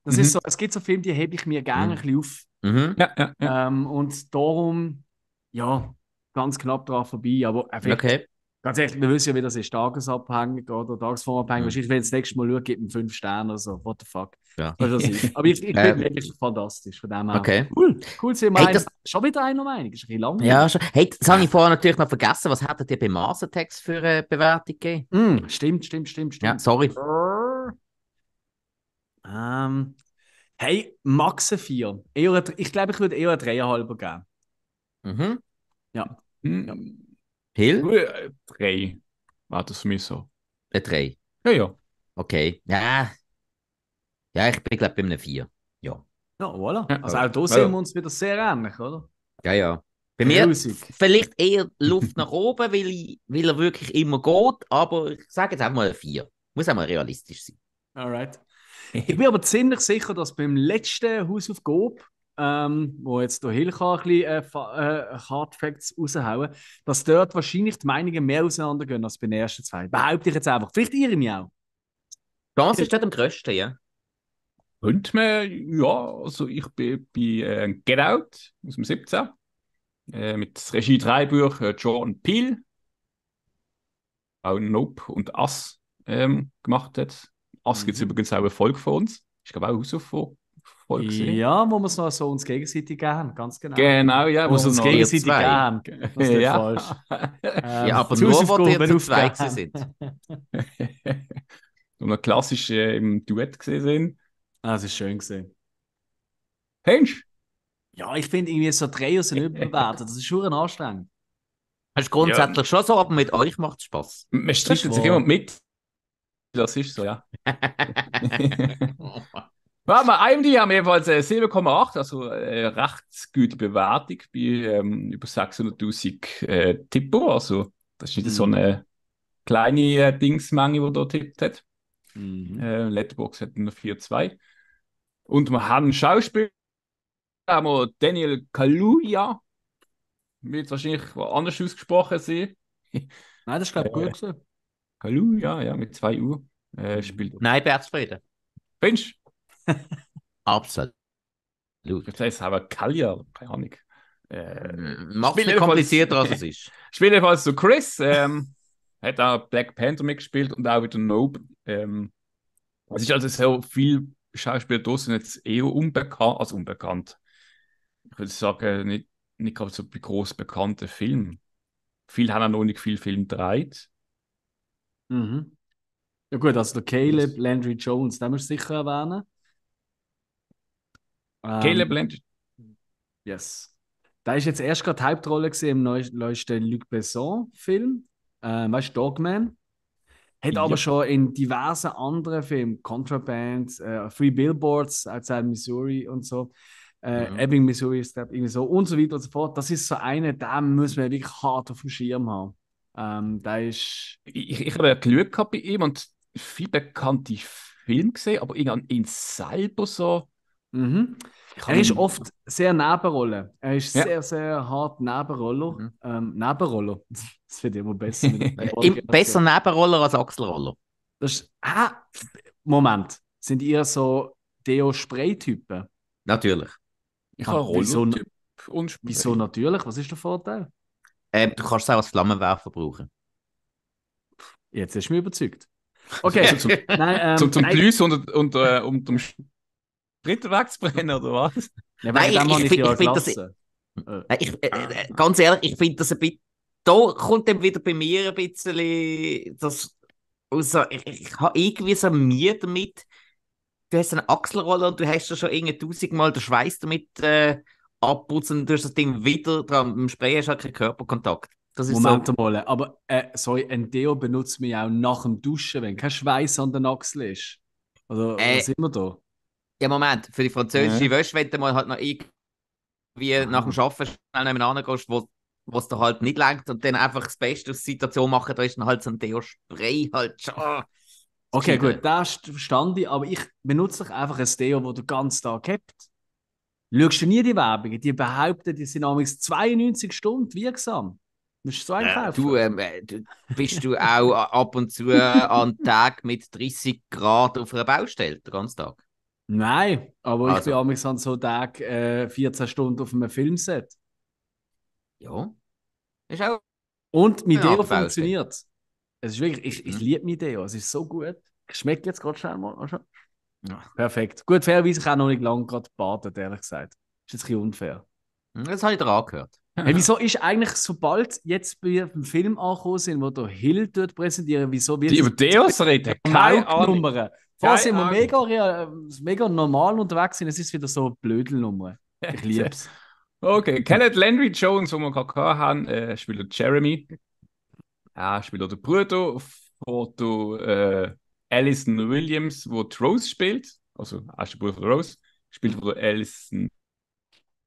das mhm. ist so, es gibt so Filme, die hebe ich mir gerne mhm. ein bisschen auf. Mhm. Ja, ja, ja. Ähm, und darum, ja, ganz knapp dran vorbei, aber okay. Ganz ehrlich, wir wissen ja, wie das ist, tagesabhängig oder tagesformabhängig. Mhm. Wahrscheinlich, wenn ich das nächste Mal schaue, gibt mir fünf Sterne oder so. What the fuck. Ja. Also, Aber ich, ich äh. bin wirklich fantastisch von dem her. Okay. Cool, cool sind wir hey, das... schon wieder einer Meinung. Ist ein bisschen lang. Ja, schon. Hey, das habe ich vorher natürlich noch vergessen. Was hättet ihr bei Masertext für eine Bewertung gegeben? Mm, stimmt, stimmt, stimmt, stimmt. Ja, sorry. Ähm, hey, Max 4. Ich glaube, ich würde eher 3,5 geben. Mhm. Ja. Mhm. ja. Hill? Äh, drei. War das für mich so. Ein äh, Drei? Ja, ja. Okay. Ja, ja ich bin, glaube ich, bei einem Vier. Ja. Ja, voilà. also auch da ja. Also. sehen wir uns wieder sehr ähnlich, oder? Ja, ja. Bei mir Musik. vielleicht eher Luft nach oben, weil, ich, weil er wirklich immer geht, aber ich sage jetzt auch mal ein vier. Muss auch mal realistisch sein. Alright. Ich bin aber ziemlich sicher, dass beim letzten Hausaufgabe ähm, wo jetzt hier Hill kann, ein bisschen äh, äh, Hardfacts raushauen, dass dort wahrscheinlich die Meinungen mehr auseinandergehen als bei den ersten zwei. Behaupte ich jetzt einfach. Vielleicht irre mir auch. Das ist dort am größten, ja. Könnte man, ja. Also ich bin bei äh, Get Out aus dem 17. Äh, mit Regie Dreibuch äh, John Peel. Auch Nope und Ass ähm, gemacht hat. Ass mhm. gibt es übrigens auch Erfolg von uns. Ich glaube auch von voll gesehen. Ja, wo wir es noch so uns gegenseitig gern, ganz genau. Genau, ja, wo es uns gegenseitig gern. Das ist ja. falsch. Ähm, ja, aber nur, wo wir zu zweit sind. und noch klassisch äh, im Duett gesehen sind. Ah, es ist schön gesehen. Hensch? Ja, ich finde irgendwie so Dreier sind überbewertet. Das ist schon anstrengend. Das ist grundsätzlich ja. schon so, aber mit euch macht es Spaß. Man streitet sich immer mit. Das ist so, ja. Warte mal, einem die haben jeweils äh, 7,8, also äh, recht gute Bewertung bei ähm, über 600.000 äh, Tippo. Also, das ist nicht mhm. so eine kleine äh, Dingsmenge, die da tippt hat. Mhm. Äh, Letterbox hat nur 4,2. Und wir haben einen Schauspieler, haben wir Daniel Kaluuya, wird wahrscheinlich anders ausgesprochen sein. Nein, das ist, glaube ich, äh, gut gewesen. Kaluuya, ja, mit 2 Uhr. Äh, mhm. spielt. Nein, Bertfrieden. Findest Absolut. Das heißt aber Kalja, keine Ahnung. Äh, mm, Mach komplizierter, als es ist. Spielt jedenfalls zu so Chris. Ähm, hat auch Black Panther mitgespielt und auch wieder Nope. Ähm, es ist also so viel Schauspieler sind jetzt eher unbekannt als unbekannt. Ich würde sagen, nicht, nicht gerade so groß bekannte Film. Viele haben noch nicht viel Film gedreht. Mhm. Ja gut, also der Caleb, Landry Jones, den musst du sicher erwähnen. Ähm, Caleb Blanchett. Yes. Da ist jetzt erst gerade Hauptrolle gesehen im neuesten Luc Besson-Film. Ähm, weißt du, Dogman. Hat aber ja. schon in diversen anderen Filmen, Contraband, äh, Free Billboards outside Missouri und so, äh, ja. Ebbing, Missouri ist irgendwie so und so weiter und so fort. Das ist so eine, den müssen wir wirklich hart auf dem Schirm haben. Ähm, da ist. Ich, ich habe ja Glück gehabt bei ihm und viele bekannte Filme gesehen, aber ihn, ihn selber so Mhm. Er ist oft sehr Nebenrolle. Er ist ja. sehr, sehr hart Nebenroller. Mhm. Ähm, Nebenroller. Das wird immer besser. besser Nebenroller als Achselroller. Das ist, ah, Moment. Sind ihr so Deo-Spray-Typen? Natürlich. Ich ah, habe Rollertyp und Spray. Wieso natürlich? Was ist der Vorteil? Ähm, du kannst es auch als Flammenwerfer brauchen. Jetzt ist mir überzeugt. Okay. Ähm, zum, zum, nein, ähm, zum, zum und, und, äh, und um Drittwags brennen, oder was? Ja, Nein, ich, ich, äh, ich, ich finde das. Ich, äh, ganz ehrlich, ich finde das ein bisschen. Da kommt dann wieder bei mir ein bisschen. Das, also, ich, ich habe irgendwie so Mühe damit. Du hast eine Achselrolle und du hast ja schon irgendwie tausendmal den Schweiß damit äh, abputzen und du hast das Ding wieder dran. Im Spray hast du halt keinen Körperkontakt. Moment so. mal, aber äh, sorry, ein Deo benutzt man ja auch nach dem Duschen, wenn kein Schweiß an den Achseln ist. Oder also, äh, was sind wir da? Ja, Moment, für die französische ja. Wäsche, wenn du mal halt noch irgendwie nach dem Arbeiten schnell nebeneinander gehst, wo es da halt nicht lenkt und dann einfach das Beste aus der Situation machen, da ist dann halt so ein Deo-Spray halt schon. Ah. Okay, gut, das verstand ich, aber ich benutze einfach ein Deo, das du ganz Tag hast. Schaust du nie die Werbung? Die behaupten, die sind nämlich 92 Stunden wirksam. Musst du so einkaufen? du, ähm, äh, du bist du auch ab und zu an Tag mit 30 Grad auf einer Baustelle den ganzen Tag? Nein, aber also. ich bin amigs an so Tag äh, 14 Stunden auf einem Filmset. Ja. Ist auch. Und Mideo ja, funktioniert. Es ist wirklich, ich, ich mhm. liebe Mideo, es ist so gut. Schmeckt jetzt gerade schnell mal. Also. Ja. Perfekt. Gut, fairerweise kann ich auch noch nicht lange gerade baden, ehrlich gesagt. Ist jetzt ein bisschen unfair. Hm, das habe ich dir angehört. Hey, wieso ist eigentlich, sobald jetzt wir beim Film angekommen sind, wo der Hill dort präsentieren, wieso wird Die über Deus reden? Keine Nummern. Vorher sind wir mega, real, mega normal unterwegs sind, es ist wieder so eine Blödelnummer. Ich liebe es. okay, Kenneth Landry Jones, wo wir gerade haben, äh, spielt Jeremy. Er spielt den Bruder von äh, Alison Williams, wo die Rose spielt. Also, er ist der Bruder von Rose. Spielt von Alison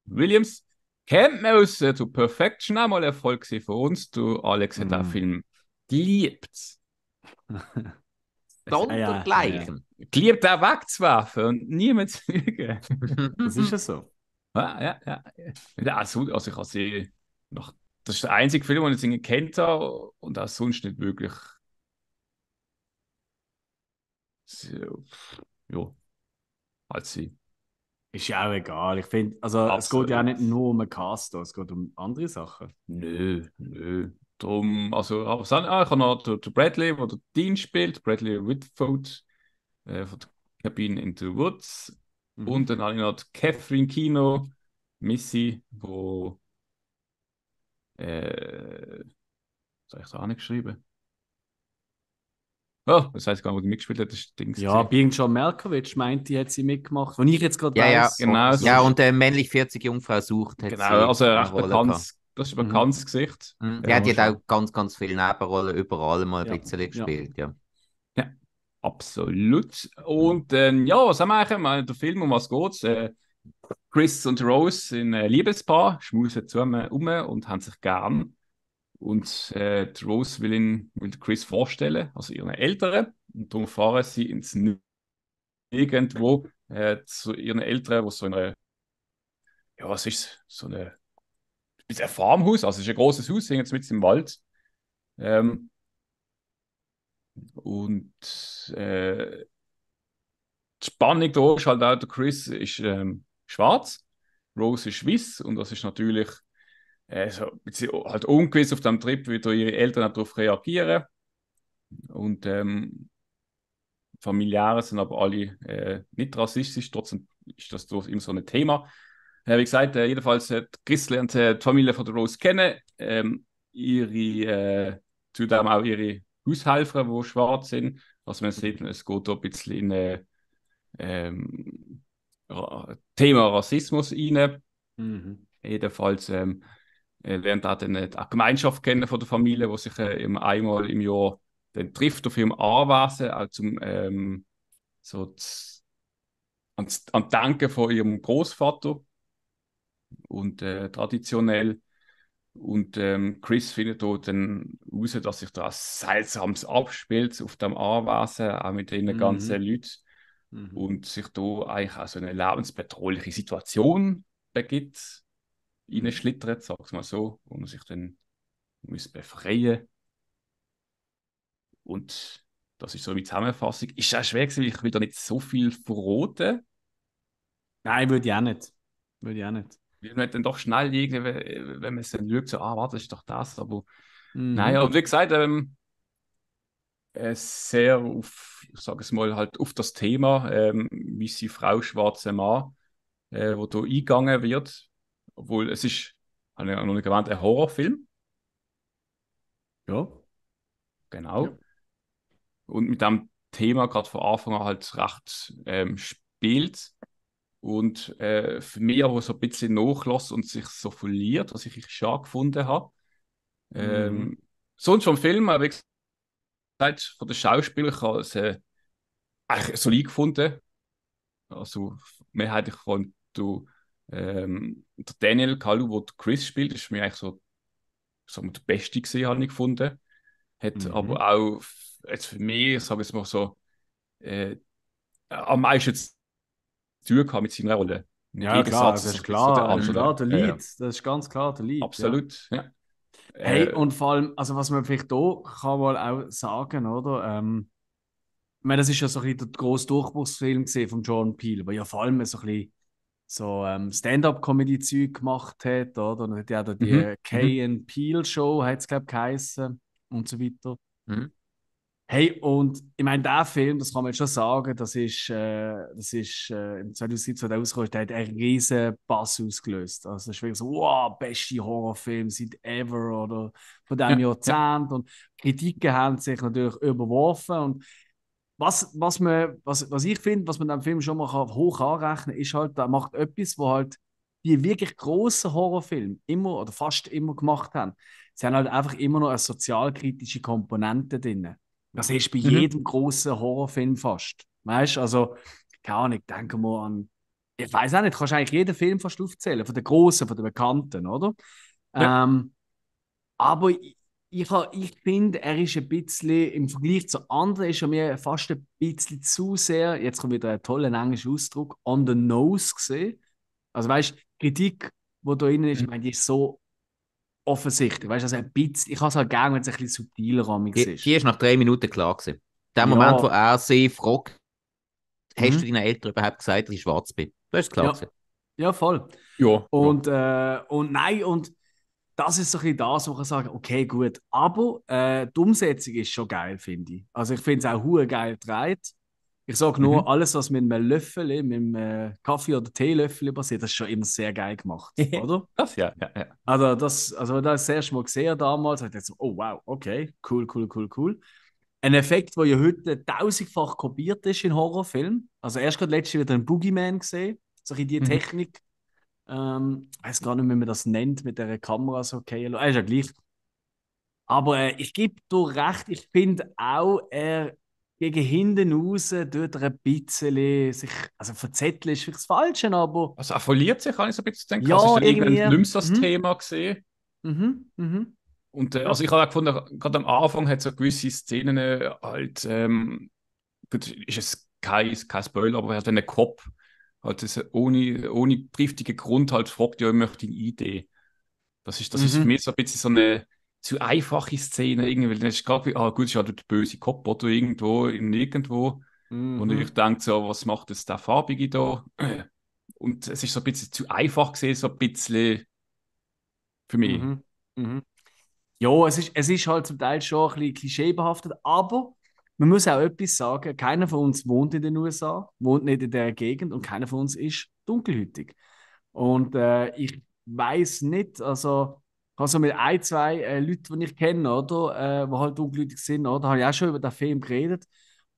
Williams. Kennt man aus zu Perfection auch mal Erfolg für uns. Du, Alex, hat mm. den Film geliebt. Ah Sondergleichen. Ja, ja. Geliebt auch wegzuwerfen und niemand zu lügen. das ist ja so. Ja, ja, ja. also, also ich habe sie noch. Das ist der einzige Film, den ich ihn kennt habe und auch sonst nicht wirklich. So, ja, als halt sie. Ist ja auch egal. Ich finde, also Absolut. es geht ja auch nicht nur um einen Casto, es geht um andere Sachen. Nö, nö. Drum, also, ah, ich habe noch den, den Bradley, der Dean spielt, Bradley Whitford äh, von Cabin in the Woods. Mhm. Und dann habe ich noch die Catherine Kino, Missy, wo. Äh, was habe ich da angeschrieben? Oh, das heißt gar nicht, wo die mitgespielt hat, das ist Ja, Bing John Melkovic meint, die hat sie mitgemacht. Wenn ich jetzt gerade ja, weiß. Ja, genau. So. Ja, und der männlich 40 Jungfrau sucht. Hat genau, also recht äh, bekanntes, das ist ein bekanntes mhm. Gesicht. Mhm. Ja, ja, die hat auch ganz, ganz viele Nebenrollen überall mal ein ja. bisschen gespielt, ja. ja. absolut. Und äh, ja, was haben wir eigentlich? Der Film, um was es? Äh, Chris und Rose sind ein Liebespaar, schmusen zusammen um und haben sich gern. Und äh, die Rose will, ihn, will Chris vorstellen, also ihre Eltern. Und darum fahren sie ins Nirgendwo äh, zu ihren Eltern, wo so eine, ja, was ist so eine, ist ein Farmhaus, also es ist ein großes Haus, hängt jetzt mit im Wald. Ähm, und äh, die Spannung da ist halt auch, der Chris ist ähm, schwarz, Rose ist weiß und das ist natürlich also, sie halt ungewiss auf dem Trip, wie ihre Eltern darauf reagieren. Und ähm, Familiäre sind aber alle äh, nicht rassistisch, trotzdem ist das immer so ein Thema. Äh, wie gesagt, äh, jedenfalls hat Chris lernt äh, die Familie von der Rose kennen, ähm, ihre, zudem äh, auch ihre Haushelfer, die schwarz sind. Also man sieht, es geht da ein bisschen in äh, ähm, Thema Rassismus rein. Mhm. Jedenfalls ähm, äh, lernt auch dann eine Gemeinschaft kennen von der Familie, wo sich äh, einmal im Jahr dann trifft auf ihrem Anwesen, auch zum ähm, so an, an Danke von ihrem Großvater und äh, traditionell. Und ähm, Chris findet dort dann raus, dass sich da ein seltsames abspielt auf dem Anwesen, auch mit den mhm. ganzen Leuten. Mhm. Und sich da eigentlich auch so eine lebensbedrohliche Situation begibt reinschlittert, sag's mal so, wo man sich dann muss befreien Und das ist so eine Zusammenfassung. Ist auch schwer gewesen, weil ich wieder nicht so viel verroten. Nein, würde ich auch nicht. Würde ich auch nicht. Weil man dann doch schnell liegen, wenn man es dann lügt, so, ah, warte, das ist doch das, aber mhm. naja, wie gesagt, ähm, äh, sehr auf, ich sage es mal, halt auf das Thema, ähm, wie sie Frau, schwarzer Mann, äh, wo da eingegangen wird, obwohl es ist, habe ich noch nicht gewarnt, ein Horrorfilm. Ja. Genau. Ja. Und mit dem Thema gerade von Anfang an halt recht ähm, spielt. Und äh, für mich aber so ein bisschen nachlässt und sich so verliert, was ich schon gefunden habe. Ähm, mhm. sonst vom Film, aber wie gesagt, von den Schauspielern ich habe es äh, eigentlich solid gefunden. Also mehrheitlich von du ähm, der Daniel Kalu, der Chris spielt, ist mir eigentlich so, so der Beste gesehen, habe ich gefunden. Hat mhm. aber auch jetzt für mich, sage ich jetzt mal so, äh, am meisten zu tun gehabt mit seiner Rolle. Ja, klar, das ist klar. der, das klar der Lead. Ja. Das ist ganz klar der Lead. Absolut, ja. ja. Hey, äh, und vor allem, also was man vielleicht hier kann mal auch sagen, oder? Ähm, ich meine, das ist ja so ein bisschen der grosse Durchbruchsfilm von John Peel, aber ja vor allem so ein bisschen so ähm, Stand-up-Comedy-Zeug gemacht hat, oder? Und hat ja da die mhm. Kay mhm. and Peel Show, hat es, glaube ich, geheißen und so weiter. Mhm. Hey, und ich meine, der Film, das kann man jetzt schon sagen, das ist, äh, das ist äh, im 2017 rausgekommen, der hat einen riesen Bass ausgelöst. Also, das ist wirklich so, wow, beste Horrorfilm seit ever oder von diesem ja, Jahrzehnt. Ja. Und Kritiken haben sich natürlich überworfen. Und was, was, man, was, was ich finde, was man dem Film schon mal hoch anrechnen kann, ist halt, er macht etwas, wo halt die wirklich grossen Horrorfilme immer oder fast immer gemacht haben. Sie haben halt einfach immer noch eine sozialkritische Komponente drin. Das ist bei mhm. jedem grossen Horrorfilm fast. Weißt du, also, keine Ahnung, denke mal an. Ich weiß auch nicht, kannst eigentlich jeden Film fast aufzählen, von den grossen, von den bekannten, oder? Ja. Ähm, aber ich, ich, ich finde, er ist ein bisschen, im Vergleich zu anderen, ist er mir fast ein bisschen zu sehr, jetzt kommt wieder ein toller englischer Ausdruck, on the nose gesehen. Also weißt du, Kritik, die da drin ist, mhm. ich meine, die ist so offensichtlich. Weißt also ein bisschen, ich habe es halt gerne, wenn es ein bisschen subtiler Rahmen Hier, Die ist nach drei Minuten klar gewesen. Der Moment, wo er sie fragt, hast mhm. du deinen Eltern überhaupt gesagt, dass ich schwarz bin? Das ist klar ja. gewesen. Ja, voll. Ja. Und, ja. Äh, und nein, und das ist so ein bisschen das, wo ich sage, okay, gut. Aber äh, die Umsetzung ist schon geil, finde ich. Also ich finde es auch hure geil dreht. Ich sage nur, mhm. alles, was mit einem Löffel, mit einem äh, Kaffee- oder Teelöffel passiert, das ist schon immer sehr geil gemacht, oder? das, ja, ja, ja. Also, das, also, wenn ich das erste Mal gesehen damals, habe ich so, oh wow, okay, cool, cool, cool, cool. Ein Effekt, der ja heute tausendfach kopiert ist in Horrorfilmen. Also, erst gerade letztes wieder einen Boogeyman gesehen, so in die mhm. Technik ähm, ich weiß gar nicht, wie man das nennt, mit der Kamera so okay. Äh, ah, ist ja gleich. Aber äh, ich gebe dir recht, ich finde auch, er gegen hinten raus tut er ein bisschen sich, also verzetteln ist vielleicht das Falsche, aber... Also er verliert sich, habe ich so ein bisschen denken. Ja, also irgendwie... Nicht mehr das mhm. Thema gesehen. Mhm, mhm. Und äh, also ich habe auch gefunden, gerade am Anfang hat es so gewisse Szenen äh, halt, ähm, gut, ist es kein, kein Spoiler, aber halt, wenn einen Kopf halt das ohne, ohne triftigen Grund halt fragt, ja, ich möchte eine Idee. Das ist, das mhm. ist für mich so ein bisschen so eine zu einfache Szene, irgendwie, weil dann ist gerade, ah gut, ist halt der böse Kopf oder irgendwo, in irgendwo. Mhm. Und ich denke so, was macht jetzt der Farbige da? Und es ist so ein bisschen zu einfach gesehen, so ein bisschen für mich. Mhm. mhm. Ja, es ist, es ist halt zum Teil schon ein bisschen klischeebehaftet, aber man muss auch etwas sagen, keiner von uns wohnt in den USA, wohnt nicht in der Gegend und keiner von uns ist dunkelhütig. Und äh, ich weiß nicht, also ich habe so mit ein, zwei äh, Leuten, die ich kenne, oder, äh, die halt dunkelhütig sind, oder, habe ich auch schon über den Film geredet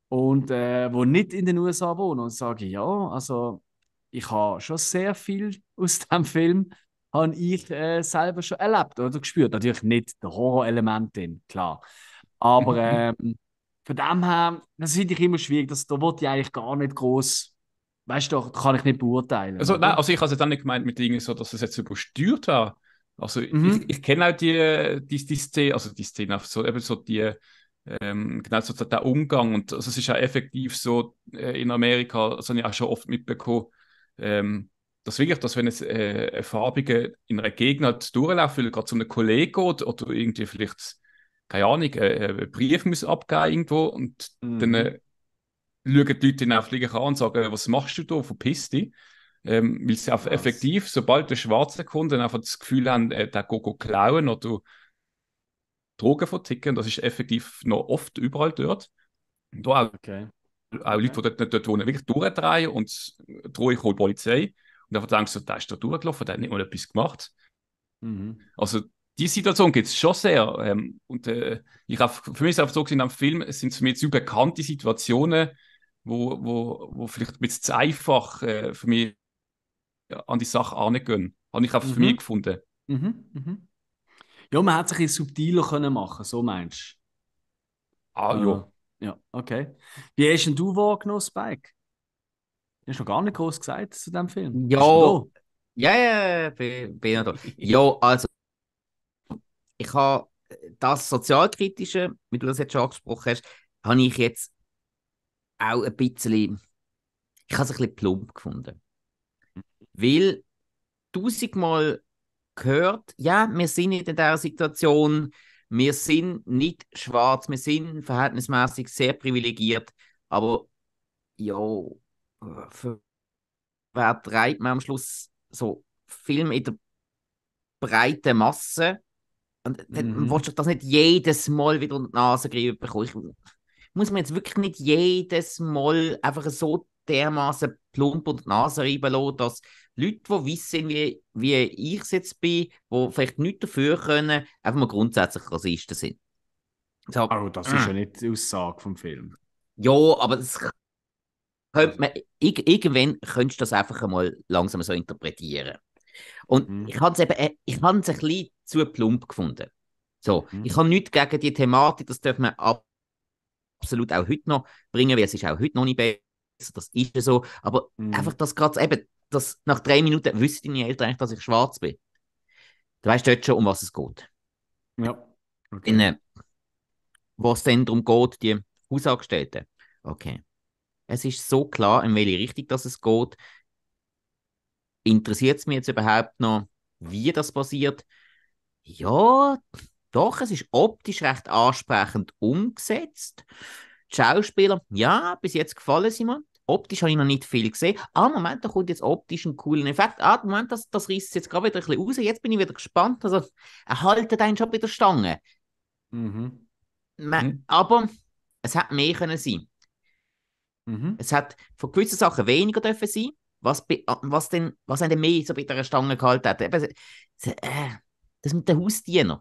und äh, die nicht in den USA wohnen. Und sage, ja, also ich habe schon sehr viel aus dem Film habe ich äh, selber schon erlebt oder gespürt. Natürlich nicht das Horrorelement drin, klar. Aber ähm, von dem her, das finde ich immer schwierig. Das, da wollte ich eigentlich gar nicht groß. Weißt du, kann ich nicht beurteilen. Also, nein, also ich habe es jetzt auch nicht gemeint mit Dingen so, dass es jetzt übersteuert war. Also mhm. ich, ich kenne auch die, die, die Szene, also die Szene, so, eben so die, ähm, genau so der Umgang. Und also es ist ja effektiv so äh, in Amerika, das habe ich auch schon oft mitbekommen, ähm, dass wirklich, dass wenn es äh, ein Farbiger in einer Gegend halt durchläuft, will gerade zu einem Kollegen geht oder irgendwie vielleicht keine Ahnung, äh, äh, einen Brief muss abgeben irgendwo und mhm. dann äh, schauen die Leute auf die an und sagen, was machst du da, verpiss dich. Ähm, weil sie auch effektiv, sobald der schwarze Kunden einfach das Gefühl haben, äh, der Gogo klauen oder Drogen verticken, das ist effektiv noch oft überall dort. Und da auch, okay. auch Leute, die dort nicht dort wohnen, wirklich durchdrehen und drohen ich hole die Polizei. Und dann denken so, der ist da durchgelaufen, der hat nicht mal etwas gemacht. Mhm. Also die Situation gibt es schon sehr. Ähm, und äh, ich hab, für mich ist es einfach so in am Film, sind es mir jetzt bekannte Situationen, wo, wo, wo vielleicht ein bisschen zu einfach äh, für mich an die Sache angehen. Habe ich auch mhm. für mich gefunden. Mhm. Mhm. Ja, man hätte es ein bisschen subtiler können machen so meinst du? Ah, äh, ja. okay. Wie hast denn du wahrgenommen, Spike? Du hast noch gar nicht groß gesagt zu dem Film. Ja, ja, ja, bin ja da. Ja, also ich habe äh, das Sozialkritische, wie du das jetzt schon angesprochen hast, habe ich jetzt auch ein bisschen, ich habe es ein bisschen plump gefunden. Weil tausendmal gehört, ja, wir sind nicht in dieser Situation, wir sind nicht schwarz, wir sind verhältnismäßig sehr privilegiert, aber ja, wer treibt man am Schluss so Film in der breiten Masse und dann mhm. willst du das nicht jedes Mal wieder unter die Nase greifen bekommen. Ich, muss man jetzt wirklich nicht jedes Mal einfach so dermaßen plump unter die Nase reiben lassen, dass Leute, die wissen, wie, wie ich es jetzt bin, die vielleicht nichts dafür können, einfach mal grundsätzlich Rassisten sind. So, oh, das ist ja nicht die Aussage vom Film. Ja, aber das könnte man, irgendwann könntest du das einfach mal langsam so interpretieren. Und mhm. ich habe es eben, äh, ich ein bisschen zu plump gefunden. So, mhm. ich habe nichts gegen die Thematik, das dürfen wir ab absolut auch heute noch bringen, weil es ist auch heute noch nicht besser, das ist so, aber mhm. einfach das gerade eben, dass nach drei Minuten wüssten deine Eltern eigentlich, dass ich schwarz bin. Du weißt dort schon, um was es geht. Ja. Okay. In, äh, wo es dann darum geht, die Hausangestellten. Okay. Es ist so klar, in welche Richtung dass es geht. Interessiert es mich jetzt überhaupt noch, wie das passiert? Ja, doch, es ist optisch recht ansprechend umgesetzt. Die Schauspieler, ja, bis jetzt gefallen sie mir. Optisch habe ich noch nicht viel gesehen. Ah, Moment, da kommt jetzt optisch ein cooler Effekt. Ah, Moment, das, das reißt jetzt gerade wieder ein bisschen raus. Jetzt bin ich wieder gespannt. Also, er haltet einen schon bei der Stange. Mhm. Man, mhm. aber es hätte mehr können sein. Mhm. Es hat von gewissen Sachen weniger dürfen sein, was, was, denn, was einen mehr so bei der Stange gehalten hat. Eben, äh, das mit den Hausdienern.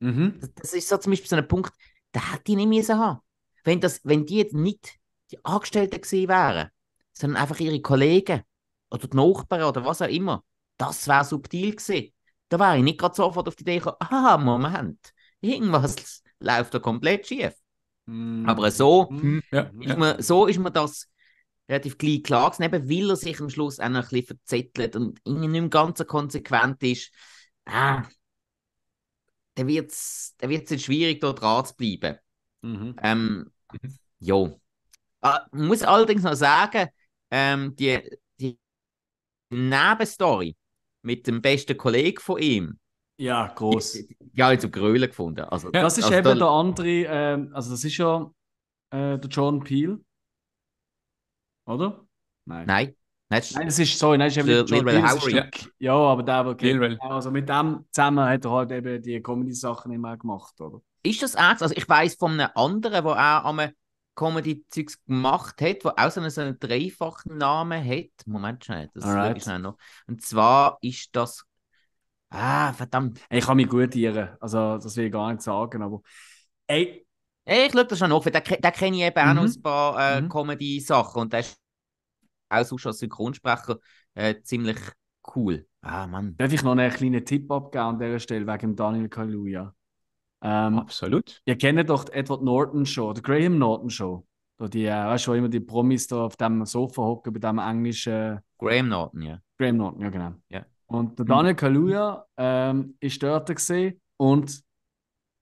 Mhm. Das, ist so zum Beispiel so ein Punkt, da hätte ich nicht müssen haben. Wenn, das, wenn die jetzt nicht die Angestellten gewesen wären, sondern einfach ihre Kollegen oder die Nachbarn oder was auch immer, das wäre subtil gewesen. Da wäre ich nicht gerade sofort auf die Idee gekommen, ah, Moment, irgendwas läuft da komplett schief. Mhm. Aber so, mhm. Hm, ja, mhm. ist Man, so ist mir das relativ gleich klar gewesen, weil er sich am Schluss auch noch ein bisschen verzettelt und nicht mehr ganz so konsequent ist ah, dann wird es dann wird's schwierig, dort dran zu bleiben. Mhm. Ähm, jo. Ah, muss allerdings noch sagen, ähm, die, die Nebenstory mit dem besten Kollegen von ihm. Ja, groß. Ja, habe ich zum Grölen gefunden. Also, ja, das ist also eben der andere, äh, also das ist ja äh, der John Peel. Oder? Nein. Nein. Nein, das ist, sorry, nein, es ist eben Lil Rel Ja, aber der, der okay. also mit dem zusammen hat er halt eben die Comedy-Sachen immer gemacht, oder? Ist das ernst? Also ich weiß von einem anderen, der auch am Comedy-Zeugs gemacht hat, der auch so einen, dreifachen Namen hat. Moment schnell, das Alright. ist schnell noch. Und zwar ist das... Ah, verdammt. Ich kann mich gut irren, also das will ich gar nicht sagen, aber... Ey, Ey ich schaue das schon nach, weil den, den kenne ich eben mhm. auch noch mhm. ein paar äh, mhm. Comedy-Sachen und der ist auch sonst als Synchronsprecher äh, ziemlich cool. Ah, Mann. Darf ich noch einen kleinen Tipp abgeben an dieser Stelle wegen Daniel Kaluuya? Ähm, Absolut. Ihr kennt doch die Edward Norton Show, die Graham Norton Show. Da die, äh, weißt du, immer die Promis da auf dem Sofa hocken bei dem englischen. Graham Norton, ja. Graham Norton, ja, genau. Yeah. Und der hm. Daniel Kaluuya ähm, ist dort gesehen und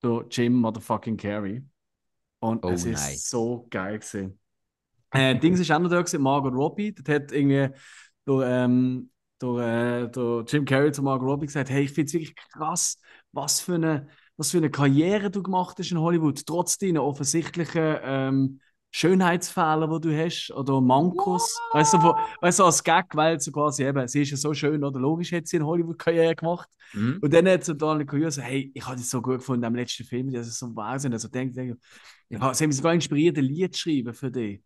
der Jim Motherfucking Carey. Und oh, es ist so geil gesehen. Äh, Dings ist auch noch da gewesen, Margot Robbie. Das hat irgendwie durch, ähm, durch, äh, durch Jim Carrey zu Margot Robbie gesagt: Hey, ich finde es wirklich krass, was für, eine, was für eine Karriere du gemacht hast in Hollywood, trotz deiner offensichtlichen ähm, Schönheitsfehler, die du hast, oder Mankos. Ja. Weißt du, weißt du, als Gag, weil so quasi eben, sie ist ja so schön, oder logisch hat sie eine Hollywood-Karriere gemacht. Mhm. Und dann hat sie Daniel Kaluuya gesagt: Hey, ich habe das so gut gefunden am letzten Film, das ist so Wahnsinn. Also, denk, denk, ja, sie haben sich sogar inspiriert, ein Lied zu schreiben für dich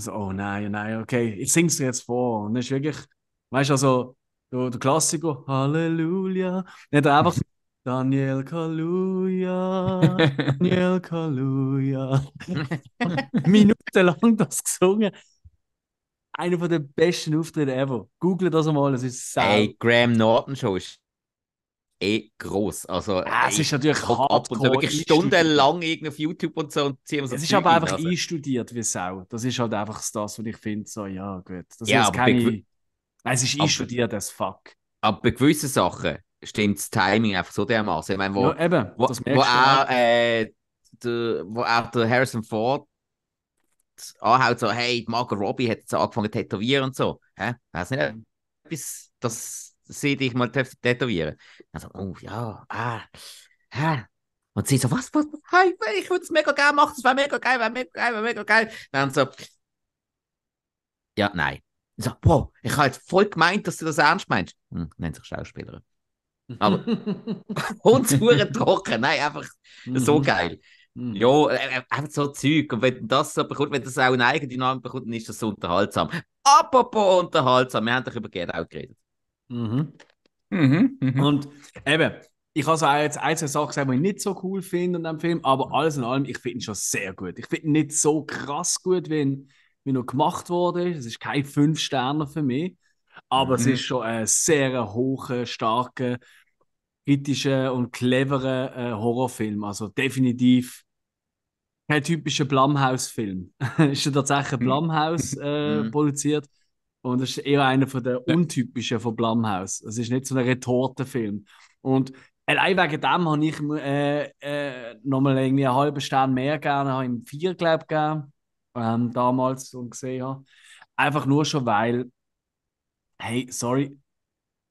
so, also, oh nein, oh nein, okay, ich sing's dir jetzt vor. Und das ist wirklich, weißt du, also, der, der Klassiker, Halleluja. Nicht einfach Daniel Kaluja, Daniel Kaluja. Minutenlang das gesungen. Einer der besten Auftritte ever. Google das einmal, es ist sau. Hey, Graham Norton Show ist eh groß. Also, ja, es ist natürlich hart. Und so wirklich stundenlang auf YouTube und so. Und ziehen so es ist aber einfach also. einstudiert wie Sau. Das ist halt einfach das, was ich finde, so, ja, gut. Das ja, ist keine. Es ist einstudiert, das Fuck. Aber bei gewissen Sachen stimmt das Timing einfach so dermaßen. Ich meine, wo, ja, eben, wo, wo er, äh, der, wo er der Harrison Ford anhaut, so, hey, Margot Robbie hat jetzt angefangen zu tätowieren und so. Hä? Weiß nicht, etwas, das sie dich mal tätowieren Also, oh ja, ah, ah. Und sie so, was, was, was, hey, ich würde es mega geil machen, es wäre mega geil, wäre mega geil, wäre mega geil. Dann so, ja, nein. Ich so, Bro, ich habe jetzt voll gemeint, dass du das ernst meinst. Hm, nennt sich Schauspielerin. Aber und trocken, nein, einfach mhm. so geil. Mhm. Ja, äh, äh, einfach so Zeug. Und wenn das so bekommt, wenn das auch einen eigenen Namen bekommt, dann ist das so unterhaltsam. Apropos unterhaltsam, wir haben doch über Get auch geredet. Mhm. Mhm, mhm. Und eben, ich habe also jetzt ein, zwei Sachen gesagt, die ich nicht so cool finde an dem Film, aber alles in allem, ich finde ihn schon sehr gut. Ich finde ihn nicht so krass gut, wie, wie noch gemacht wurde. Es ist kein fünf Sterne für mich, aber mhm. es ist schon ein sehr hoher, starker, kritischer und cleverer äh, Horrorfilm. Also definitiv kein typischer Blumhouse-Film. ist ja tatsächlich mhm. Blumhouse äh, produziert, und das ist eher einer von der untypischen von Blumhouse. Es ist nicht so ein Retortenfilm. Und allein wegen dem habe ich äh, äh, nochmal irgendwie einen halben Stern mehr gegeben, habe ihm vier, glaube ich, gegeben, ähm, damals und gesehen habe. Einfach nur schon, weil, hey, sorry,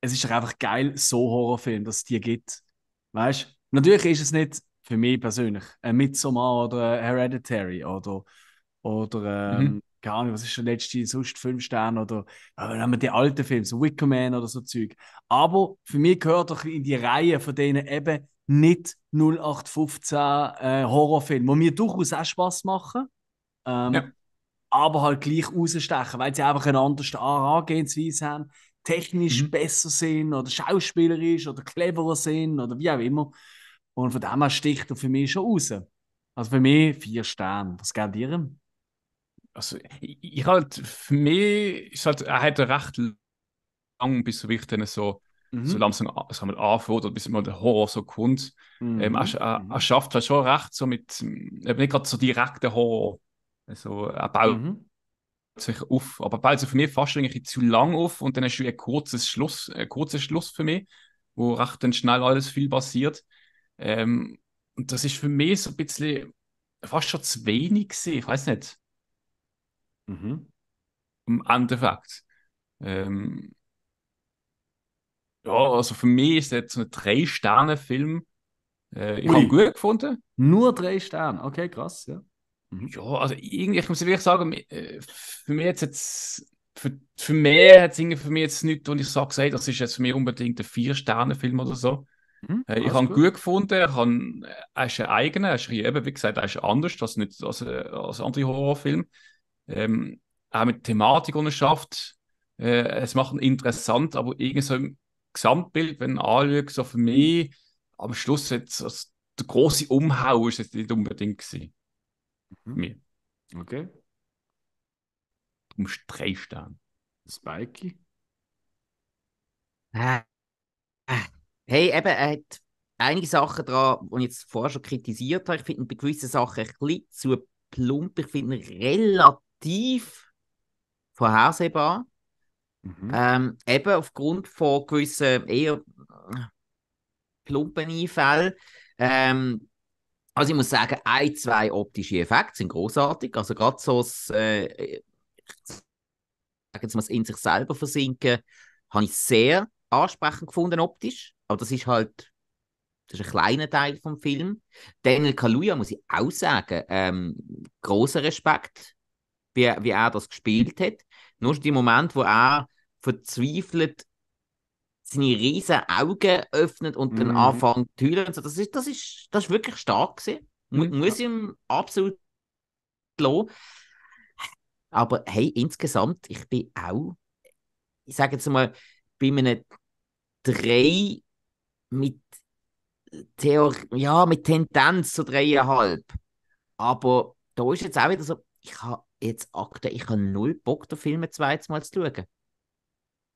es ist doch einfach geil, so Horrorfilm, dass es die gibt. Weißt du? Natürlich ist es nicht für mich persönlich ein äh, Midsommar oder äh, Hereditary oder, oder mhm. ähm, mhm keine Ahnung, was ist der letzte sonst fünf Sterne oder äh, dann haben wir die alten Filme, so Wicker Man oder so Zeug. Aber für mich gehört doch in die Reihe von denen eben nicht 0815 äh, Horrorfilme, die mir durchaus auch Spaß machen. Ähm, ja. Aber halt gleich rausstechen, weil sie einfach eine andere Herangehensweise haben, technisch mhm. besser sind oder schauspielerisch oder cleverer sind oder wie auch immer. Und von dem her sticht er für mich schon raus. Also für mich vier Sterne. Was geht ihr? also ich, ich halt, für mich ist halt, er hat recht lang, bis so dann so, mhm. so langsam äh, so mal anfängt oder bis mal der Horror so kommt. Mhm. Ähm, er, er, mhm. er, schafft halt schon recht so mit, hm, eben nicht gerade so direkten Horror. Also er baut mhm. sich auf, aber baut sich für mich fast irgendwie zu lang auf und dann ist du ein kurzes Schluss, ein äh, kurzer Schluss für mich, wo recht dann schnell alles viel passiert. Ähm, und das ist für mich so ein bisschen fast schon zu wenig gewesen, ich weiß nicht. Mhm. Ein Endeffekt. Ähm, ja, also für mich ist jetzt so ein Drei-Sterne-Film. Äh, ich habe ihn gut gefunden. Nur drei Sterne, okay, krass, ja. Mhm. Ja, also irgendwie, ich muss wirklich sagen, äh, für mich jetzt, jetzt für, für mich hat es für mich jetzt nichts, wo ich sage, so das ist jetzt für mich unbedingt ein Vier-Sterne-Film oder so. Mhm, äh, ich habe ihn gut. gefunden, er, kann, äh, er ist ein eigener, er ist eben, wie gesagt, er ist anders als, nicht, als, äh, als andere Horrorfilme ähm, auch mit Thematik, die er schafft. Äh, es macht ihn interessant, aber irgendwie so im Gesamtbild, wenn ich anschaue, so für mich am Schluss jetzt, also der große Umhau ist jetzt nicht unbedingt gewesen. Mhm. Okay. Um drei Sterne. Spikey? Äh, hey, eben, er hat einige Sachen dran, die ich jetzt vorher schon kritisiert habe. Ich finde bei gewissen Sachen ein bisschen zu plump. Ich finde ihn relativ relativ vorhersehbar. Mhm. Ähm, eben aufgrund von gewissen eher plumpen Einfällen. Ähm, also ich muss sagen, ein, zwei optische Effekte sind großartig. Also gerade so das, äh, jetzt mal, in sich selber versinken, habe ich sehr ansprechend gefunden optisch. Aber das ist halt das ist ein kleiner Teil vom Film. Daniel Kaluuya muss ich auch sagen, ähm, großer Respekt wie, er, wie er das gespielt hat. Nur die Moment, wo er verzweifelt seine riesen Augen öffnet und mhm. dann anfängt zu heulen. das, ist, das, ist, das ist wirklich stark gewesen. Mhm. Muss ihm absolut lassen. Aber hey, insgesamt, ich bin auch, ich sage jetzt mal, bei einem drei mit Theor ja, mit Tendenz zu dreieinhalb. Aber da ist jetzt auch wieder so, ich habe jetzt Akte, ich habe null Bock, den Film ein zweites Mal zu schauen.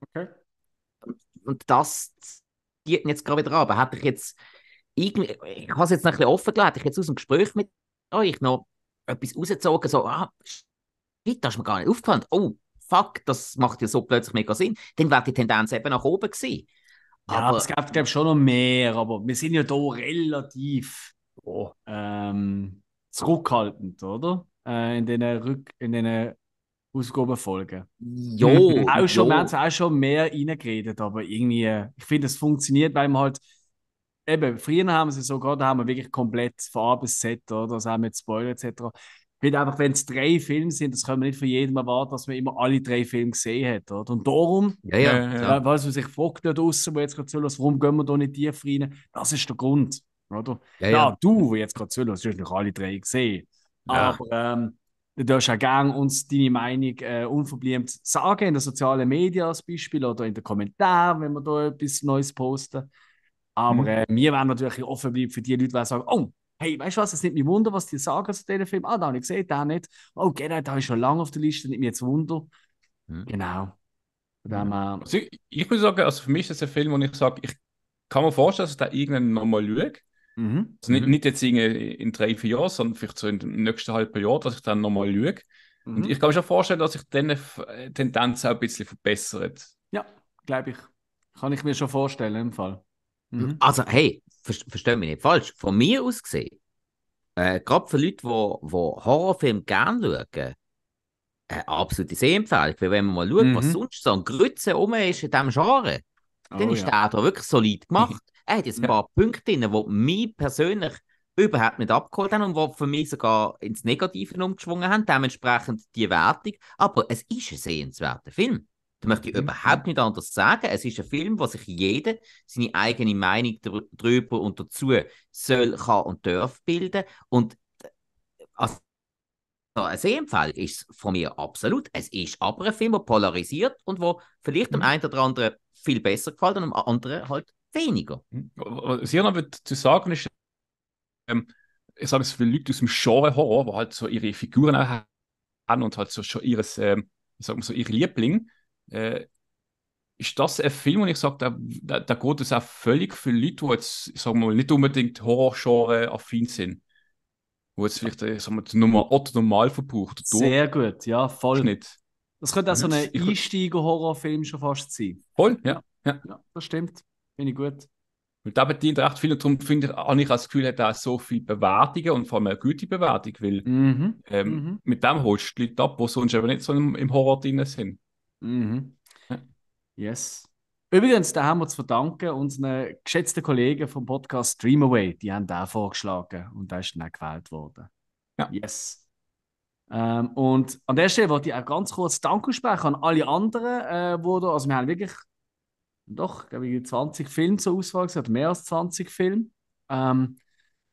Okay. Und das zieht jetzt gerade wieder ab. Hätte ich jetzt irgendwie, ich habe es jetzt noch ein bisschen offen gelassen, ich jetzt aus dem Gespräch mit euch noch etwas rausgezogen, so, ah, shit, das ist mir gar nicht aufgefallen. Oh, fuck, das macht ja so plötzlich mega Sinn. Dann wäre die Tendenz eben nach oben gewesen. Ja, aber, es gab, glaube ich, schon noch mehr, aber wir sind ja da relativ oh, ähm, zurückhaltend, oder? äh, in diesen Rück, in diesen Ausgabenfolgen. Jo! auch schon, jo. Wir haben auch schon mehr reingeredet, aber irgendwie, äh, ich finde, es funktioniert, weil man halt, eben, früher haben sie so gerade, haben wir wirklich komplett von A oder, das haben wir mit Spoiler etc. Ich finde einfach, wenn es drei Filme sind, das können wir nicht von jedem erwarten, dass man immer alle drei Filme gesehen hat. Oder? Und darum, ja, ja, äh, ja. was man sich fragt dort draussen, wo jetzt gerade zuhört, warum gehen wir da nicht tief rein, das ist der Grund. Oder? Ja, ja. ja du, wo jetzt gerade zuhörst, hast du natürlich alle drei gesehen. Aber ähm, du darfst auch gerne uns deine Meinung äh, unverblümt sagen, in den sozialen Medien als Beispiel oder in den Kommentaren, wenn wir da etwas Neues posten. Aber mhm. äh, wir werden natürlich offen bleiben für die Leute, die sagen, oh, hey, weißt du was, es nimmt mich Wunder, was die sagen zu diesem Film. Ah, da habe ich gesehen, da nicht. Oh, genau, da ist schon lange auf der Liste, nimmt mich jetzt Wunder. Mhm. Genau. Dem, äh... also ich, ich, muss sagen, also für mich ist das ein Film, wo ich sage, ich kann mir vorstellen, dass ich da irgendwann nochmal schaue. Mhm. Also nicht, mhm. nicht jetzt in, in drei, vier Jahren, sondern vielleicht so in den nächsten halben Jahr, dass ich dann nochmal schaue. Mhm. Und ich kann mir schon vorstellen, dass sich diese äh, Tendenz auch ein bisschen verbessert. Ja, glaube ich. Kann ich mir schon vorstellen im Fall. Mhm. Also, hey, ver verstehe mich nicht falsch. Von mir aus gesehen, äh, gerade für Leute, die Horrorfilme gerne schauen, eine äh, absolute Sehempfehlung. Weil wenn man mal schaut, mhm. was sonst so ein Grütze rum ist in diesem Genre, oh dann oh, ist ja. der da wirklich solid gemacht. Er hat jetzt ein ja. paar Punkte drin, die mich persönlich überhaupt nicht abgeholt haben und die für mich sogar ins Negative umgeschwungen haben. Dementsprechend die Wertung. Aber es ist ein sehenswerter Film. Da möchte ich mhm. überhaupt nicht anders sagen. Es ist ein Film, wo sich jeder seine eigene Meinung darüber und dazu soll, kann und darf bilden. Und also, eine Sehempfehlung ist von mir absolut. Es ist aber ein Film, der polarisiert und wo vielleicht mhm. dem einen oder anderen viel besser gefällt und dem anderen halt weniger. Hm? Was ich noch zu sagen ist, ähm, ich sage es für Leute aus dem Genre Horror, die halt so ihre Figuren auch haben und halt so schon ihres, ähm, ich sag mal so ihre Liebling, äh, ist das ein Film, und ich sage, da, da, da geht es auch völlig für Leute, die jetzt, ich sag mal, nicht unbedingt Horror-Genre-affin sind. Wo jetzt vielleicht, äh, ich sag mal, die Nummer Otto normal verbraucht. Sehr gut, ja, voll. Nicht. Das könnte auch so ein Einsteiger-Horrorfilm schon fast sein. Voll, ja. Ja, ja das stimmt. Finde ich gut. Und da bedient recht viel. Und darum finde ich, habe ich das Gefühl, hat auch so viele Bewertungen und vor allem eine gute Bewertung, weil mhm. Ähm, mhm. mit dem holst du die Leute ab, die sonst eben nicht so im, im Horror drin sind. Mhm. Ja. Yes. Übrigens, da haben wir zu verdanken unseren geschätzten Kollegen vom Podcast Away, Die haben da vorgeschlagen und da ist dann auch gewählt worden. Ja. Yes. Ähm, und an der Stelle wollte ich auch ganz kurz Danke aussprechen an alle anderen, äh, wo da, also wir haben wirklich doch, glaube ich, 20 Filme zur Auswahl gehabt, mehr als 20 Filme. Ähm,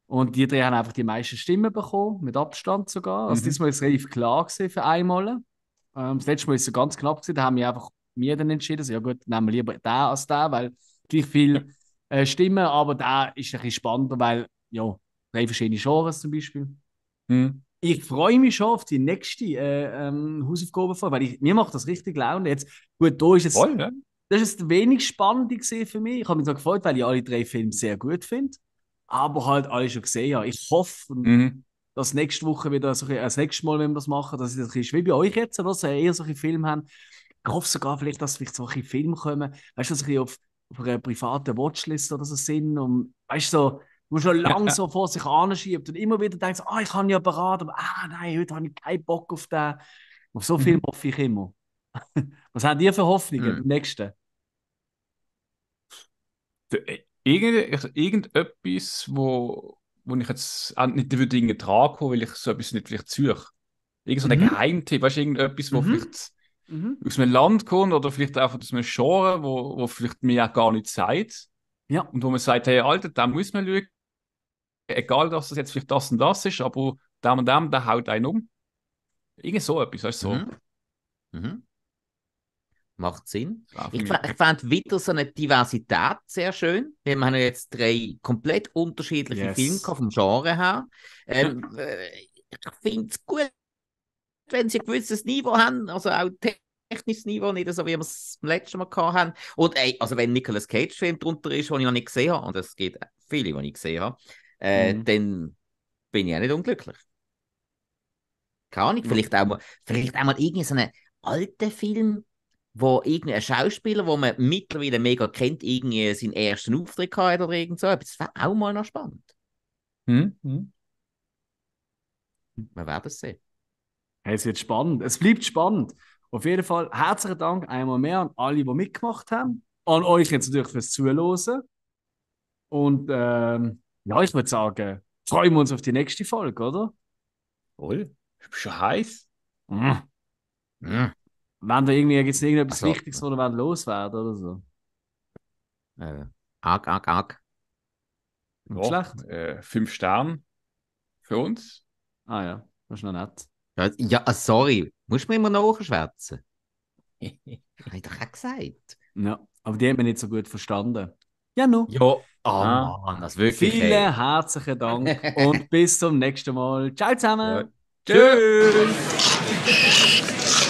und die drei haben einfach die meisten Stimmen bekommen, mit Abstand sogar. Also mhm. diesmal ist es relativ klar gewesen für einmal. Ähm, das letzte Mal ist es so ganz knapp gewesen, da haben wir einfach mir dann entschieden, also, ja gut, nehmen wir lieber da als da, weil gleich viel äh, Stimmen, aber da ist ein bisschen spannender, weil ja, drei verschiedene Genres zum Beispiel. Mhm. Ich freue mich schon auf die nächste äh, ähm, Hausaufgabe vor, weil ich, mir macht das richtig Laune. Jetzt, gut, da ist jetzt Voll, ne? das ist das wenig Spannende für mich. Ich habe mich so gefreut, weil ich alle drei Filme sehr gut finde, aber halt alle schon gesehen habe. Ich hoffe, mhm. dass nächste Woche wieder, so ein, äh, das nächste Mal, wenn wir das machen, dass ich das ein bisschen, wie bei euch jetzt, dass ihr eher solche Filme haben. Ich hoffe sogar vielleicht, dass vielleicht solche Filme kommen, weißt du, dass ich auf, auf einer privaten Watchlist oder so sind, um, weißt du, so, wo schon lange so vor sich anschiebt und immer wieder denkt, ah, ich habe ja parat, aber ah, nein, heute habe ich keinen Bock auf den. Auf so viel mhm. hoffe ich immer. Was habt ihr für Hoffnungen mhm. im nächsten? Äh, irgend, irgendetwas, wo, wo ich jetzt nicht würde irgendwie tragen, weil ich so etwas nicht vielleicht suche. Irgend so ein mhm. Geheimtipp, weißt du, irgendetwas, wo mhm. vielleicht mhm. aus einem Land kommt oder vielleicht auch aus einem Genre, wo, wo vielleicht mir auch gar nicht sagt. Ja. Und wo man sagt, hey, Alter, da muss man schauen. Egal, dass das jetzt vielleicht das und das ist, aber dem und dem, der haut einen um. Irgend so etwas, weißt du, so. Mhm. mhm. Macht Sinn. Ich, ich fand wieder so eine Diversität sehr schön. Wir haben jetzt drei komplett unterschiedliche yes. Filme vom Genre her. Ähm, äh, ich finde es gut, wenn sie ein gewisses Niveau haben, also auch technisches Niveau, nicht so wie wir es beim letzten Mal hatten. Und ey, also wenn Nicolas Cage-Film drunter ist, den ich noch nicht gesehen habe, und es gibt viele, die ich gesehen habe, äh, mhm. dann bin ich auch nicht unglücklich. Keine Ahnung, mhm. vielleicht auch mal, vielleicht auch mal irgendeinen so alten Film wo irgendein Schauspieler, wo man mittlerweile mega kennt, irgendwie seinen ersten Auftritt hatte oder irgend so. Aber das wäre auch mal noch spannend. Hm? hm. Wir werden es sehen. Hey, es wird spannend. Es bleibt spannend. Auf jeden Fall herzlichen Dank einmal mehr an alle, die mitgemacht haben. An euch jetzt natürlich fürs Zuhören. Und ähm, ja, ich würde sagen, freuen wir uns auf die nächste Folge, oder? Voll. Schon heiß. Mm. Mm. Wenn da irgendwie, gibt es irgendetwas so. Also, Wichtiges, was wir loswerden oder so? Äh, arg, arg, arg. Nicht schlecht. Äh, fünf Sterne für uns. Ah ja, das ist noch nett. Ja, ja ah, sorry, muss man immer noch nachschwärzen? Habe ich doch auch gesagt. Ja, aber die haben wir nicht so gut verstanden. Ja, no. Ja, oh ah, Mann, das wirklich. Vielen ey. herzlichen Dank und bis zum nächsten Mal. Ciao zusammen. Ja. Tschüss.